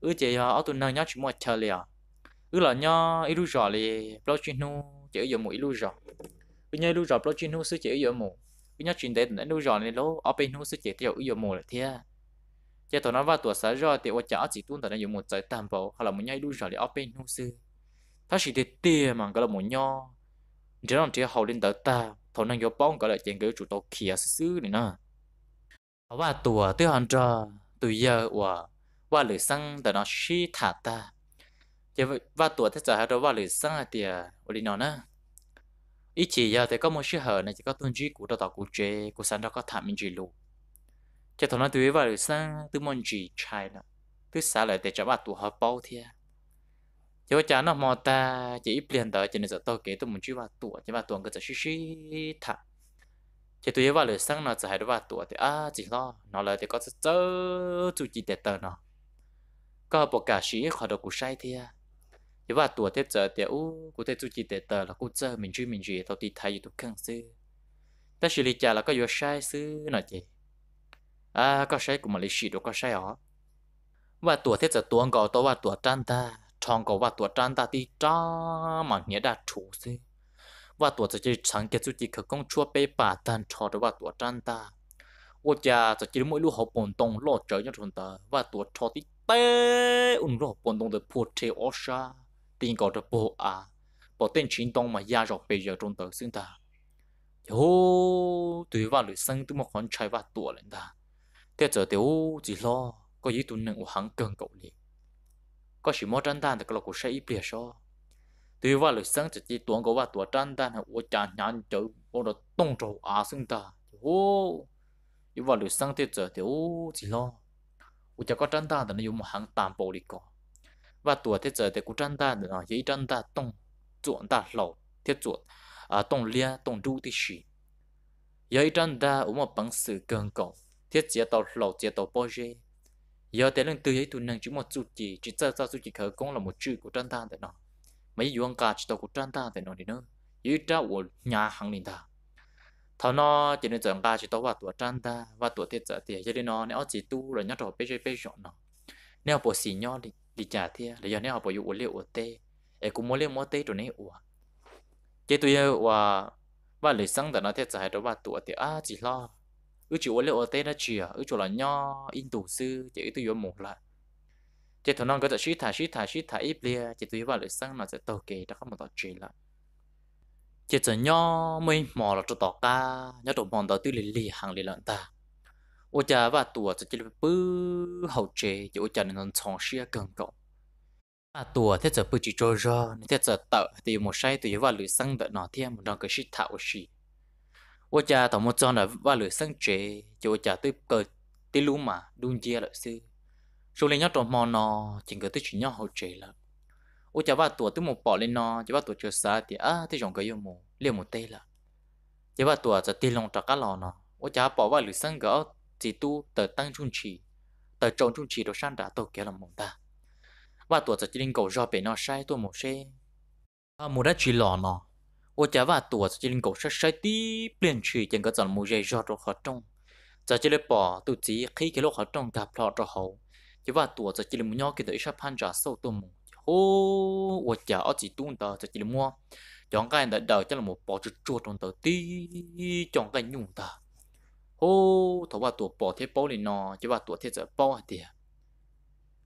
A: ư chỉ ở tu nông nhớ chỉ một chờ liền ư là nhớ ít lúc rồi thì blockchain nu chỉ dùng một ít lúc rồi ư nhau lúc rồi blockchain nu sẽ chỉ dùng một ư nhớ chuyện đấy lúc rồi này lố ở bên nu sẽ chỉ tiêu dùng một là thế giờ tổ nó vào tuổi sáu rồi thì ô chả chỉ tuân tụi nó một trái tam bảo hoặc là một nhai đu rồi để ốp bên nô sư ta chỉ để tiền mà gọi là một nho chỉ là chỉ hầu lên tới ta thầu năng yếu bóng gọi là chuyện cái chủ tộc kia sư này nè và tuổi tới hàng trò tuổi giờ và và lửa sang tụi nó xí thả ta giờ và tuổi thế giờ rồi và lửa sang thì ở đây nó nè ít chỉ giờ thì có một sự hở này chỉ có tuân chỉ của tổ của chế của sản đó có thả mình chỉ lụt cho thằng nó tụi vào sang tụi mòn chỉ chai nè tụi xả lại để cho bà tụi họ bao thia cho cha nó mò ta chỉ ít liền tới cho nên giờ tôi kể tụi mòn chỉ bà tụi cho bà tụi cứ ta xí xí thả cho tụi vào lại sang nó chỉ hai được bà tụi thì à chỉ lo nó lại thì có sẽ chớ chủ chỉ để tờ nó có bộ cả sĩ khỏi được cú sai thia cho bà tụi thế giờ thì u cú thế chủ chỉ để tờ là cú chớ mình chỉ mình chỉ tao đi thay tụi căng sư ta xử lý trả là có yêu sai sư nó gì à có sai cũng mà lấy xịt đâu có sai ó và tuổi thế giờ tuổi gò tôi và tuổi trăn ta trong gò và trăn ta thì cha mà nhớ đã chủ gì và tuổi giờ chỉ sáng kết chỉ khởi công chúa bê bà tan cho đó và tuổi trăn ta ô cha giờ chỉ mỗi lúc học bổn tông lo trở cho chúng ta và tuổi cho thì tê ung lo bổn tông được phụ thế ô tiền gò được bộ à bộ tên chính tông mà gia rồi bây giờ chúng ta xin ta 哟，对吧？女生都没很差吧多了的。thế giờ tiểu chỉ lo có gì tuần nâng hắn cơn cậu đi có sự mua trang đàn thì cậu cũng sẽ ít bìa so tuy ว่าเลย sáng chỉ chỉ tuần cậu và tuần trăn đàn là ôi chả nhàn chữ ôi đó tông trầu à xưng ta ô tuy ว่าเลย sáng thế giờ tiểu chỉ lo ôi chả có trăn đàn thì nó dùng hàng tạm bộ đi co và tuần thế giờ thì cũng trăn đàn là gì trăn đàn tông chuẩn đàn lẩu thế chuẩn à tông lia tông du thì gì vậy trăn đàn ôm mà bằng sự cơn cậu thiết chế tàu lẩu chế tàu bò dê giờ tới lần từ ấy tụi nâng chỉ một chút gì chỉ cho cho chút gì khởi cũng là một chữ của trang ta thế nào mấy yuan cả chỉ tàu của trang ta thế nào đi nữa như ra của nhà hàng liền ta thằng nó chỉ nên chọn ra chỉ tàu và tàu trang ta và tàu thiết chế thì cho nên nó nếu chỉ tu rồi nhắc rồi bây giờ bây giờ nó nếu bỏ xì nhau đi đi trả thì là giờ nếu bỏ dụ liệu ở tê em cũng muốn liệu mua tê rồi nếu uống chế tụi và và lời sáng ta nói thiết chế đó và tuổi thì à chỉ lo ư chủ ở lễ ở tết đó chỉ à ư chủ là nho in tủ sư chỉ tôi vừa một là chỉ thằng non có thể suy thả suy thả suy thả ít lia chỉ tôi vào lưỡi sang là sẽ tổ kề đó không một tổ chỉ lại, chỉ thằng nho mới mò là chỗ tổ ca nhớ tổ mòn tổ tư lì lì hàng lì lợn ta ô cha và tuổi sẽ chỉ bứ hậu chế chỉ ô cha nên chọn xia gần cộng à tuổi thế giờ bứ chỉ cho ra thế giờ tự thì một sai tôi vào lưỡi sang đợi nó thêm một đòn cái suy thả ô xì cha tổng một tròn là và lửa sang chế cho cha tới cờ tới lú mà đun chia lại sư số lên nhóc trong mò nó chỉ cần tới chuyện nhóc hậu chế là ô cha ba tuổi tới một bỏ lên nó cha ba tuổi chưa xa thì à tới chọn cái yêu mù liều một tê là cha ba tuổi giờ tiền lòng trả cá lò nó ô cha bỏ vào lửa sang gỡ chỉ tu tờ tăng trung chỉ tờ trộn trung chỉ đồ sang đã tổ kéo là một ta ba tuổi giờ chỉ nên cầu do bể nó sai tôi một xe à mù đã chỉ lò nó 我家娃多只能够晒晒的，变去见个咱母热热着好中，在这里把肚子黑给了好中，打不了着好，家娃多在这里母鸟给的一下盘着手都木，哦，我家儿子冻的在这里摸，chẳng cái đã đợi cho là một bỏ chút chua trong tờ tí chẳng cái nhung ta ô thấu bà tuổi bỏ thế bao lên nó chứ bà tuổi thế giờ bao à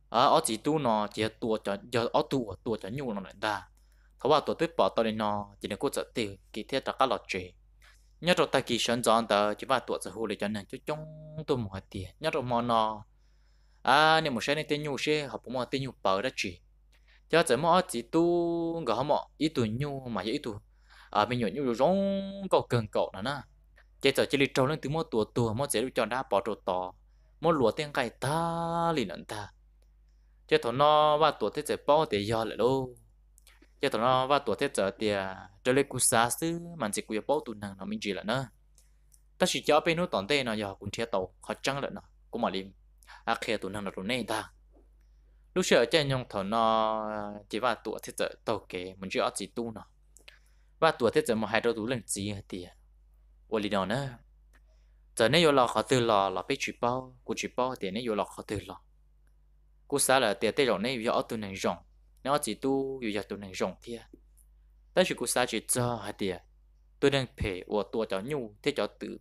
A: à ở chỉ tu nó chỉ tuổi cho giờ ở tuổi tuổi cho nhung nó lại ta thọ vào tổ chức bỏ tao nó chỉ nên cố trợ tiêu kỳ thiết là các lọt chuyện nhớ rồi ta kỳ sơn dọn tờ chỉ vào tuổi chức hù để cho nên chú chống tôi mua tiền nhớ rồi mò nó à nếu một xe này tên nhu sẽ học một tên nhu bờ đó chỉ cho tới mò chỉ tu gọi họ mò ít tuổi nhu mà ít tuổi à mình nhổ nhu rong cậu cần cậu nữa nè chỉ giờ chỉ đi trâu lên từ mò tuổi tuổi mò dễ được cho đã bỏ trâu to mò lúa tiếng cày ta liền ta chỉ thằng nó và tuổi thế chỉ bỏ để do lại luôn cho tụi nó và tuổi thế à, trở thì trở lên cú xa xứ mình sẽ cú yếu tụi nàng nó mình chỉ là nữa. ta chỉ cho bên nó tòn tê nó giờ cũng chia tàu họ trăng là nó cũng mà lim à khi tụi nàng nó tụi này ta lúc sợ chơi nhung thằng nó à, chỉ và tuổi thế trở tàu kế mình chỉ ở chỉ tu nó và tuổi thế trở mà hai đầu tụi lần gì thì ôi à, nó nữa giờ nếu yêu lò khó từ lò lò biết chụp bao cú chụp bao thì nếu yêu lò khó từ lò cú xa là tiền tê rồi nếu yêu ở tụi nàng rộng nó chỉ tu dù giờ tôi nâng rộng kia ta chỉ cố xa chỉ cho hả tiệt tôi nâng phê của tôi cho nhu thế cho tự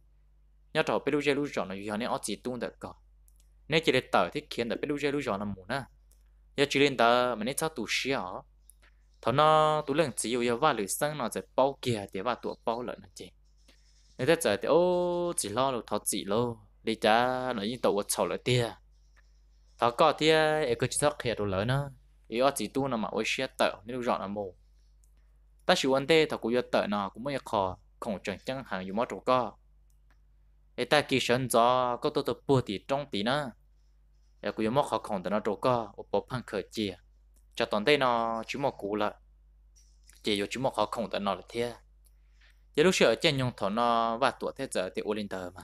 A: nhớ trò bên lúc chơi lúc rộng là giờ nó chỉ tu được cả nếu chỉ để tờ thì khiến được bên lúc chơi lúc rộng là muốn á giờ chỉ lên tờ mà nên cho tu sửa, à thằng nó tu lần chỉ yêu và lười sang nó sẽ bao kia để và tụ bao lần nữa chứ nếu thế giờ thì ô chỉ lo được thọ chỉ lo đi cha nó như tàu ở sầu lại tia thọ có tia ấy cứ chỉ thắc hiểu được lớn nữa ý ở chỉ tu nó mà ôi xe tờ nên được dọn là mù ta chỉ vấn đề thà cũng yêu tờ nó cũng mới khó không chẳng chẳng hàng dù mất chỗ co ấy ta kỳ sơn gió có tôi tôi bùa thì trong tí nữa ấy cũng yêu mất khó không tờ nó chỗ co ở bộ phận khởi chia cho toàn đây nó chỉ một cú là chỉ có chỉ một khó không tờ nó là thế giờ lúc sợ trên nhung thọ nó và tuổi thế giờ thì ô lên tờ mà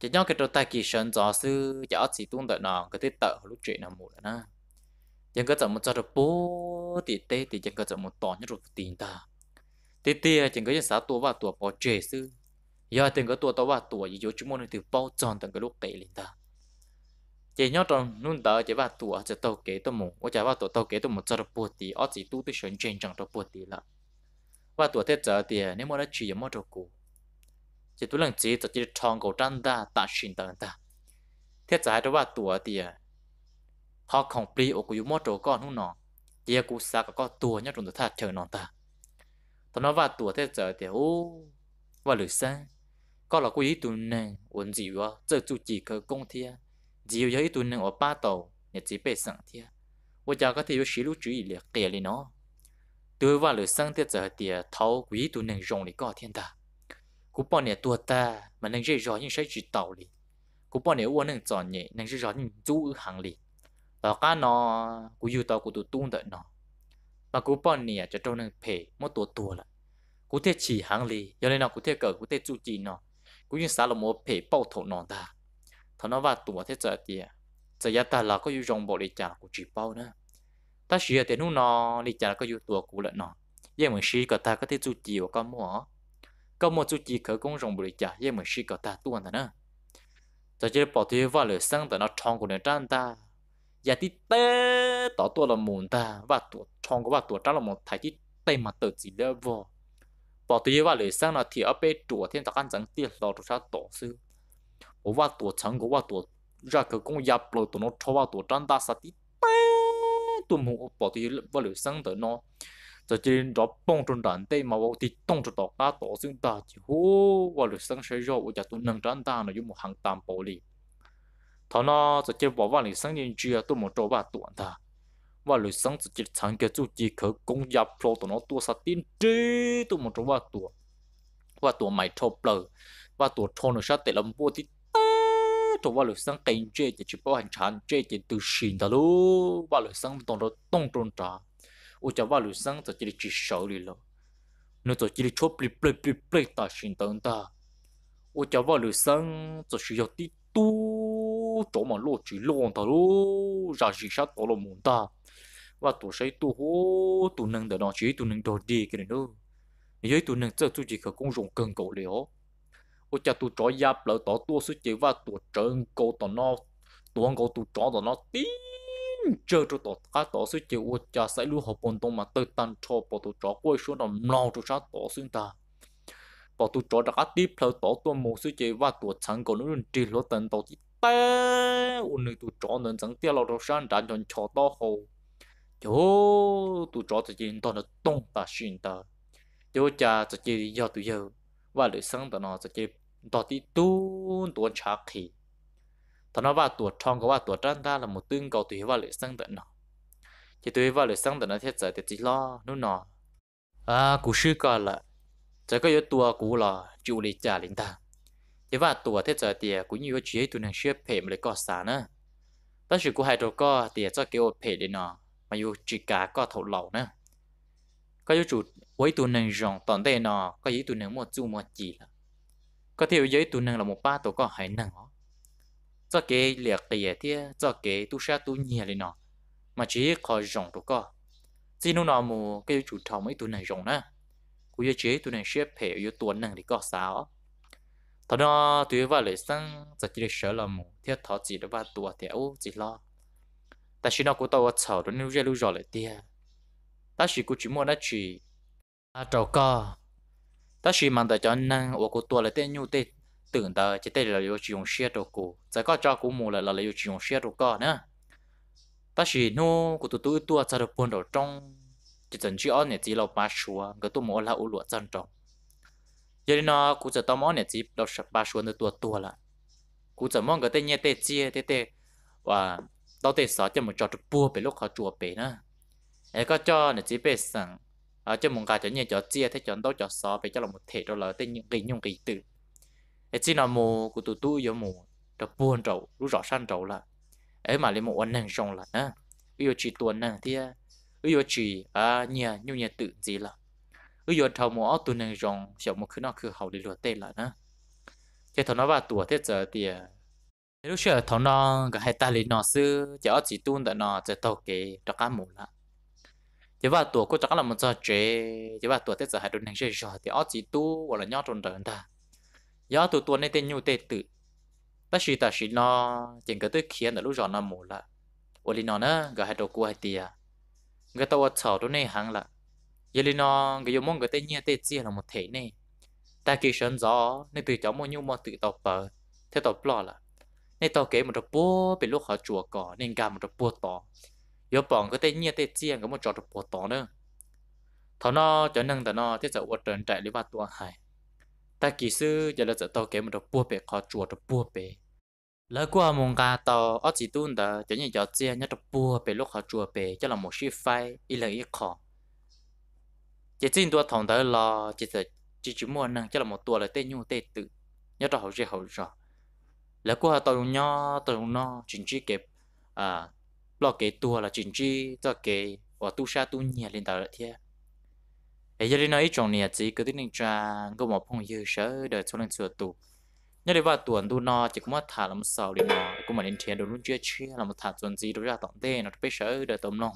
A: chỉ nhau cái trâu tay kỳ sơn gió sư chỉ ở chỉ tu tờ nó cái thế tờ lúc chuyện là mù là na ยังก็จะมุจระปูตีเตตียังก็จะมุตอนยุโรปตีนตาตีเตียยังก็ยังสาตัวว่าตัวปอเจซื้อยาถึงก็ตัวตัวว่าตัวยิ่งยุจุโมนึงถือเป้าจอนตั้งก็ลูกเตะลินตาเจยอดตอนนู่นตาจะว่าตัวจะโตเก๋ตัวหมูว่าจะว่าตัวโตเก๋ตัวหมูจะระปูตีอ๋อจีตู้ที่เฉินเจนจังระปูตีละว่าตัวเทเจอเตียเนี่ยมันละจีอย่างมันจะกูจะตัวเรื่องจีจะจีทองกูจันตาตาชินตังตาเทเจอตัวว่าตัวเตีย họ không pli ô cú mô trổ con hung nọ giờ cú xa cả có tua nhất trong thà chờ nọ ta tao nói và tua thế giờ thì ô và lười xa có là cú ý tụ nè uốn gì vậy chơi chủ chỉ cơ công thia chỉ có ý tụ nè ở ba tàu nhà chỉ bê sẵn thia ô giờ có thể có xí lúc chú ý liệt kể lên nó tôi và lười sang thế giờ thì tháo quý tụ nè rồng để có thiên ta cú bỏ nè tua ta mà nè dễ rõ nhưng sẽ chỉ tàu đi cú bỏ nè uốn nè chọn nhẹ nè dễ rõ nhưng chú hàng liền tao cá nó cú yêu tao cú tụt tung đợi nó mà cú bọn nè à, cho trâu nên phê một tổ tổ là cú thế chỉ hàng lì giờ này nó cú thế cờ cú thế chú chỉ nó cú như xả là một phê bao thổ nó ta thằng nó vào tụi thế giờ thì giờ giờ ta là có yêu rồng bộ đi trả cú chỉ bao nữa ta sửa tiền lúc nó đi trả có yêu tụi cú lợn nó giờ mình sửa cả ta có thể chú chỉ của con mua con mua chú chỉ khởi công rồng bộ đi trả giờ mình sửa cả ta tuần nữa giờ chỉ bảo tiền vào lửa xăng tại nó trong của nó trang ta giờ thì tê tỏ tua là muốn ta và tua trong có và tua trong là một thái thì tê mà tự chỉ đỡ vô bỏ tùy và lời sang là thì ở bên thiên tạc ăn chẳng tiền lò tụi sao tổ sư ổ và tua chẳng có và tua ra cái công gia bờ tụi nó cho và tua trong ta sát thì tê tụi mù bỏ tùy và lời sang tới nó giờ chỉ đó bông trong đàn tê mà vào thì tông cho tọt tổ sư ta chỉ hú và lời sang sẽ rồi ổ giờ tụi nâng trong ta nó dùng một hàng tam bộ liền thọ nó giờ chơi bỏ vào sáng nhân chưa tôi muốn trâu ba tuần ta và lịch sáng giờ chơi sáng cái chỉ khởi công gia pro nó tua sát tin chứ tôi muốn trâu ba tuần và tụi mày trâu bờ và tụi nó sát tệ lắm vô thì trâu và lịch sáng cảnh chơi chỉ bảo hành chán chơi chỉ từ xin ta luôn và lịch sáng tụi nó tông trôn trả ô chả và lịch sáng giờ chơi chỉ sợ đi rồi nó giờ chơi trâu play play play play ta xin ta ta ô chả và lịch sáng giờ chơi tí tu tổ mà lô chỉ lô ta lô ra gì sát tổ lô muốn ta và tổ say tổ hô tổ nâng đỡ nó chỉ tổ nâng đỡ đi cái này nữa nếu tổ nâng chơi tôi chỉ có công dụng cần cổ liệu ô cha tổ trói giáp lỡ tổ tổ sư chỉ và tổ trơn cầu tổ nó tổ ăn cổ tổ chó tổ nó tí chơi cho tổ cá tổ sư chỉ ô cha sẽ lưu học bồn tông mà tới tan cho bộ tổ trói quay xuống nó mau cho sát tổ sư ta bỏ tụ chỗ đã tiếp theo tổ tụ một số chế và tụ chẳng nó nữa chỉ lỗ tận tổ chỉ ta u nữ tụ chọn nên chẳng tiếc lâu đâu sang đàn chọn cho to hồ chỗ tụ chọn tự nhiên to là tông ta Xuyên ta chỗ cha tự nhiên do tụ giờ và lưỡi sang tụ nó tự nhiên to tí tu tụ cha khí tụ nó và tụ trong có và tụ trang ta là một tương cầu tùy và lưỡi sang tụ nó chỉ tùy và lưỡi sang tụ nó thiết giải thì chỉ lo nó nó à cú sư cả là chỉ có yếu tụ cú là chịu lý trả lính ta thế và tuổi thế giờ thì cũng như chỉ hay tụi nàng xếp phê mà lại có xả nữa tất sự của hai đồ có thì cho kêu phê đi nọ, mà dù chỉ cả có thổ lẩu nữa có dù chủ với tụi nàng rộng toàn đây nó có gì tụi nàng một chu một chỉ là có thể với tụi nàng là một ba tổ có hai nàng cho cái liệt tìa thì cho cái tu sát tu nhẹ lên nọ, mà chỉ có rộng đồ có chỉ nó nọ mù cái chủ thầu mấy tụi nàng rộng nữa cũng như chế tụi nàng xếp phê ở tụi nàng thì có sao thật đó tùy vào lấy sang giờ chỉ sợ là mù theo thọ chỉ đó tuổi thì theo chỉ lo ta chỉ nó của tôi tao chảo đó nếu lưu rồi lại tia ta chỉ của chỉ mua đã chỉ à trâu co ta chỉ mang tới cho năng và của tua lại tên nhu tên tưởng tờ chỉ tên là yêu chỉ dùng xe đồ cổ giờ có cho của mù là là yêu chỉ dùng xe đồ co nữa ta chỉ nô của tôi tôi tua cho được buôn đầu trong chỉ cần chỉ ở này chỉ là ba chúa người tôi mua là u lụa chân trong giờ nó cú giờ tao món này chỉ đọc sập ba xuống được tua tua là cú giờ món cái tên nhẹ tê chia tê tê và tao tê sợ cho một trò chụp bua về lúc họ chùa về nữa ấy có cho này chỉ về sẵn ở à, cho một cái cho nhẹ cho chia thế cho tao cho sợ về cho là một thể đó là tên những cái những cái từ ấy chỉ là mù cú tụi tôi giống mù cho buồn trầu lúc rõ san trầu là ấy mà lấy một anh năng xong là á à, ví dụ chỉ tuần năng thì à, ví dụ chỉ à nhà như nhà tự gì là cứ vô thầu mua tu nâng rong xíu một cứ nó cứ hậu đi lúa tê lại nữa thế thằng nó vào tuổi thế giờ thì à, lúc xưa thằng nó cái hai ta lấy nó sư chỉ ở chỉ tuôn tại nó chỉ tàu cái cho cá mù là chỉ vào tuổi cô chắc là một giờ chế chỉ vào tuổi thế giờ hai đôi nâng rong rồi thì ở chỉ tu hoặc là nhóc tròn tròn ta giờ tụi tuôn này tên nhu tê tự ta sĩ ta sĩ nó chỉ cái tới khiến là lúc rồi nó mù là ôi nó nữa cái hai đầu cua hai tia à. người ta ở chảo đó này hàng là giờ lên nó cái giống mong cái tên nhia tên chia là một thể này ta kỳ sơn gió nên từ cháu mua nhu mua tự tàu bờ thế tàu plọ là nên tàu kế một trò búa bị lúc họ chùa cỏ nên gà một trò búa to giờ bọn cái tên nhia tên chia có một trò trò búa to nữa thọ nó cho năng tờ nó thế giờ quật trần chạy đi vào tuồng hải ta kỳ sư giờ là giờ tàu kế một trò búa bị họ chùa trò búa bị lỡ qua mong cả tàu ở chỉ tuân tờ cho những giờ chia nhất trò bị lúc họ chùa bị cho là một ship phai ít là ít khó chỉ xin tôi thòng tới là chỉ là chỉ chỉ mua năng chỉ là một tua là tê nhu tê tự nhớ ra hậu gì hậu rõ là qua tàu nho tàu nó chính trị kẹp à lo cái tua là chính trị cho cái và tu sa tu nhà lên tàu là thế ấy giờ đi nói chuyện này chỉ cứ tin cha có một phong dư sớ để cho lần sửa tu nhớ đi vào tuần tu nó chỉ có một thả làm sao đi nó cũng mà đến thiên đồ luôn chưa chia là một thả tuần gì đâu ra tổng tê nó phải sớ để tổng nông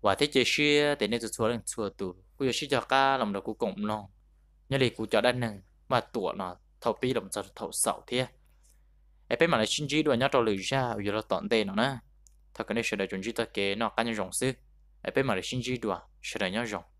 A: và thế chơi chia thì nên cho số lần sửa tu cá กูจะชี้จากกาลำดอกกูกงนอง nhà lì cụ cho đan nừng mà tuổi nó thầu pi lồng sao thầu sầu thế ấy bên mà là xin chỉ đuổi nhau trò lừa ra vừa là tận đây nó nè thật cái này sẽ là chuẩn chỉ ta kế nó cá nhân rộng sư ấy bên mà là xin chỉ đuổi sẽ là nhau rộng